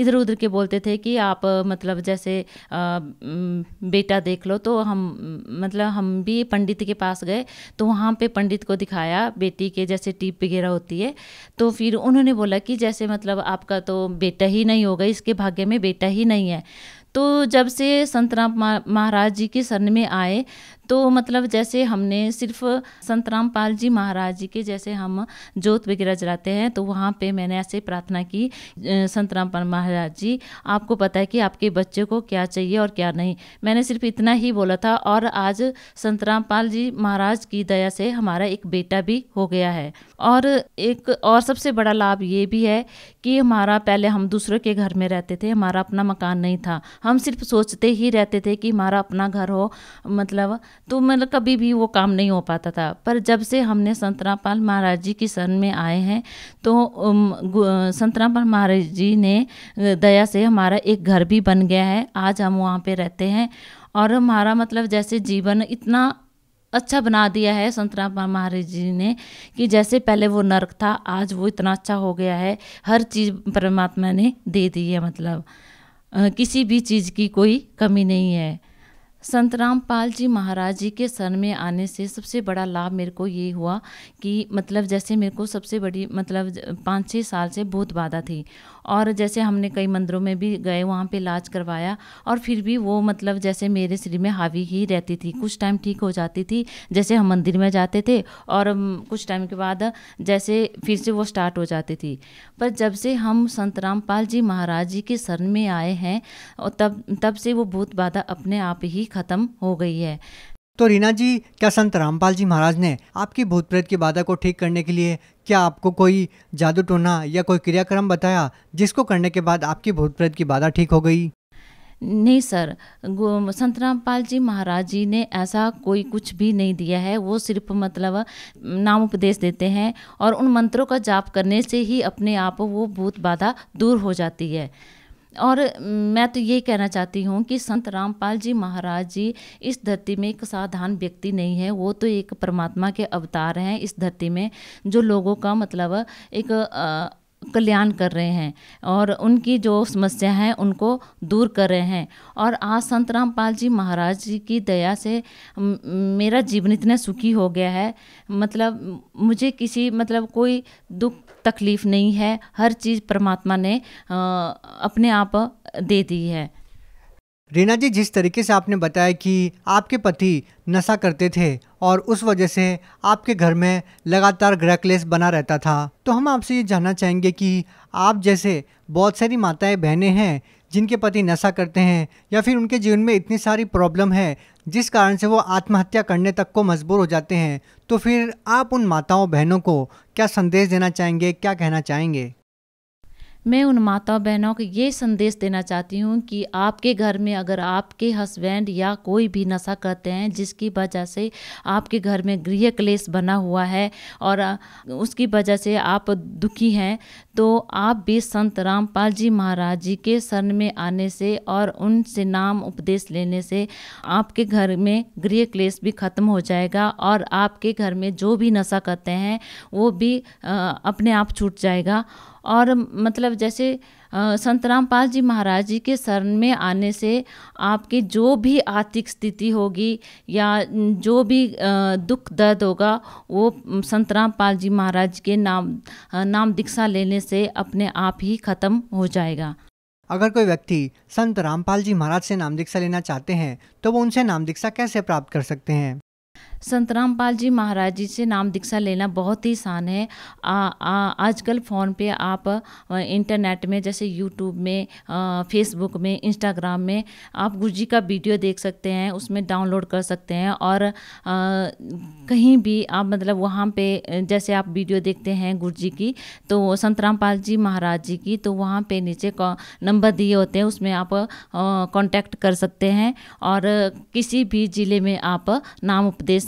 इधर उधर के बोलते थे कि आप मतलब जैसे बेटा देख लो तो हम मतलब हम भी पंडित के पास गए तो वहाँ पे पंडित को दिखाया बेटी के जैसे टीप वगैरह होती है तो फिर उन्होंने बोला कि जैसे मतलब आपका तो बेटा ही नहीं होगा इसके भाग्य में बेटा ही नहीं है तो जब से संतराम महाराज जी के शरण में आए तो मतलब जैसे हमने सिर्फ संत रामपाल जी महाराज जी के जैसे हम जोत वगैरह जलाते हैं तो वहाँ पे मैंने ऐसे प्रार्थना की संत रामपाल महाराज जी आपको पता है कि आपके बच्चे को क्या चाहिए और क्या नहीं मैंने सिर्फ इतना ही बोला था और आज संत रामपाल जी महाराज की दया से हमारा एक बेटा भी हो गया है और एक और सबसे बड़ा लाभ ये भी है कि हमारा पहले हम दूसरों के घर में रहते थे हमारा अपना मकान नहीं था हम सिर्फ सोचते ही रहते थे कि हमारा अपना घर हो मतलब तो मतलब कभी भी वो काम नहीं हो पाता था पर जब से हमने संतरापाल महाराज जी की शरण में आए हैं तो संतरापाल महाराज जी ने दया से हमारा एक घर भी बन गया है आज हम वहाँ पे रहते हैं और हमारा मतलब जैसे जीवन इतना अच्छा बना दिया है पाल महाराज जी ने कि जैसे पहले वो नरक था आज वो इतना अच्छा हो गया है हर चीज़ परमात्मा ने दे दी है मतलब किसी भी चीज़ की कोई कमी नहीं है संत रामपाल जी महाराज जी के सर में आने से सबसे बड़ा लाभ मेरे को ये हुआ कि मतलब जैसे मेरे को सबसे बड़ी मतलब पाँच छः साल से बहुत बाधा थी और जैसे हमने कई मंदिरों में भी गए वहाँ पे इलाज करवाया और फिर भी वो मतलब जैसे मेरे शरीर में हावी ही रहती थी कुछ टाइम ठीक हो जाती थी जैसे हम मंदिर में जाते थे और कुछ टाइम के बाद जैसे फिर से वो स्टार्ट हो जाती थी पर जब से हम संत रामपाल जी महाराज जी के शरण में आए हैं और तब तब से वो भूत बाधा अपने आप ही ख़त्म हो गई है तो रीना जी क्या संत रामपाल जी महाराज ने आपकी भूत प्रेत की बाधा को ठीक करने के लिए क्या आपको कोई जादू टोना या कोई क्रियाक्रम बताया जिसको करने के बाद आपकी भूत प्रेत की बाधा ठीक हो गई नहीं सर संत रामपाल जी महाराज जी ने ऐसा कोई कुछ भी नहीं दिया है वो सिर्फ मतलब नाम उपदेश देते हैं और उन मंत्रों का जाप करने से ही अपने आप वो भूत बाधा दूर हो जाती है और मैं तो ये कहना चाहती हूँ कि संत रामपाल जी महाराज जी इस धरती में एक साधारण व्यक्ति नहीं है वो तो एक परमात्मा के अवतार हैं इस धरती में जो लोगों का मतलब एक आ, कल्याण कर रहे हैं और उनकी जो समस्या हैं उनको दूर कर रहे हैं और आज संत रामपाल जी महाराज जी की दया से मेरा जीवन इतना सुखी हो गया है मतलब मुझे किसी मतलब कोई दुख तकलीफ़ नहीं है हर चीज़ परमात्मा ने अपने आप दे दी है रीना जी जिस तरीके से आपने बताया कि आपके पति नशा करते थे और उस वजह से आपके घर में लगातार ग्रहक्लेश बना रहता था तो हम आपसे ये जानना चाहेंगे कि आप जैसे बहुत सारी माताएं बहनें हैं जिनके पति नशा करते हैं या फिर उनके जीवन में इतनी सारी प्रॉब्लम है जिस कारण से वो आत्महत्या करने तक को मजबूर हो जाते हैं तो फिर आप उन माताओं बहनों को क्या संदेश देना चाहेंगे क्या कहना चाहेंगे मैं उन माता बहनों को ये संदेश देना चाहती हूँ कि आपके घर में अगर आपके हस्बैंड या कोई भी नशा करते हैं जिसकी वजह से आपके घर में गृह क्लेश बना हुआ है और उसकी वजह से आप दुखी हैं तो आप भी संत रामपाल जी महाराज जी के शरण में आने से और उनसे नाम उपदेश लेने से आपके घर में गृह क्लेश भी ख़त्म हो जाएगा और आपके घर में जो भी नशा करते हैं वो भी अपने आप छूट जाएगा और मतलब जैसे संत रामपाल जी महाराज जी के शरण में आने से आपकी जो भी आर्थिक स्थिति होगी या जो भी दुख दर्द होगा वो संत रामपाल जी महाराज के नाम नाम दीक्षा लेने से अपने आप ही ख़त्म हो जाएगा अगर कोई व्यक्ति संत रामपाल जी महाराज से नाम दीक्षा लेना चाहते हैं तो वो उनसे नाम दीक्षा कैसे प्राप्त कर सकते हैं संत रामपाल जी महाराज जी से नाम दीक्षा लेना बहुत ही आसान है आजकल फ़ोन पे आप इंटरनेट में जैसे यूट्यूब में फेसबुक में इंस्टाग्राम में आप गुरु जी का वीडियो देख सकते हैं उसमें डाउनलोड कर सकते हैं और आ, कहीं भी आप मतलब वहाँ पे जैसे आप वीडियो देखते हैं गुरु जी की तो संत रामपाल जी महाराज जी की तो वहाँ पे नीचे नंबर दिए होते हैं उसमें आप कांटेक्ट कर सकते हैं और किसी भी ज़िले में आप नाम उपदेश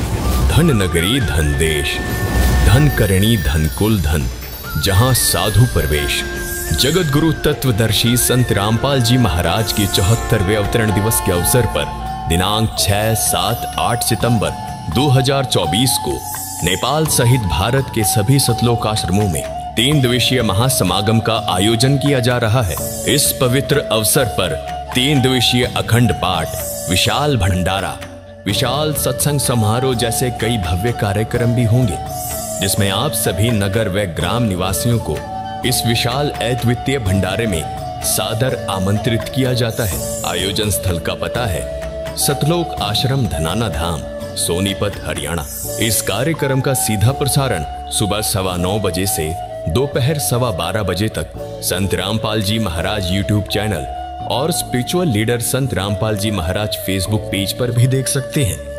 धन नगरी धन देश धन करणी धन कुल धन जहाँ साधु प्रवेश जगत गुरु तत्वदर्शी संत रामपाल जी महाराज के चौहत्तरवे अवतरण दिवस के अवसर पर दिनांक 6, 7, 8 सितंबर 2024 को नेपाल सहित भारत के सभी सतलोक आश्रमों में तीन दिवसीय महासमागम का आयोजन किया जा रहा है इस पवित्र अवसर पर तीन दिवसीय अखंड पाठ विशाल भंडारा विशाल सत्संग समारोह जैसे कई भव्य कार्यक्रम भी होंगे जिसमें आप सभी नगर व ग्राम निवासियों को इस विशाल अद्वितीय भंडारे में सादर आमंत्रित किया जाता है आयोजन स्थल का पता है सतलोक आश्रम धनाना धाम सोनीपत हरियाणा इस कार्यक्रम का सीधा प्रसारण सुबह सवा नौ बजे से दोपहर सवा बारह बजे तक संत रामपाल जी महाराज यूट्यूब चैनल और spiritual leader Sant Rampal ji Maharaj Facebook page पर भी देख सकते हैं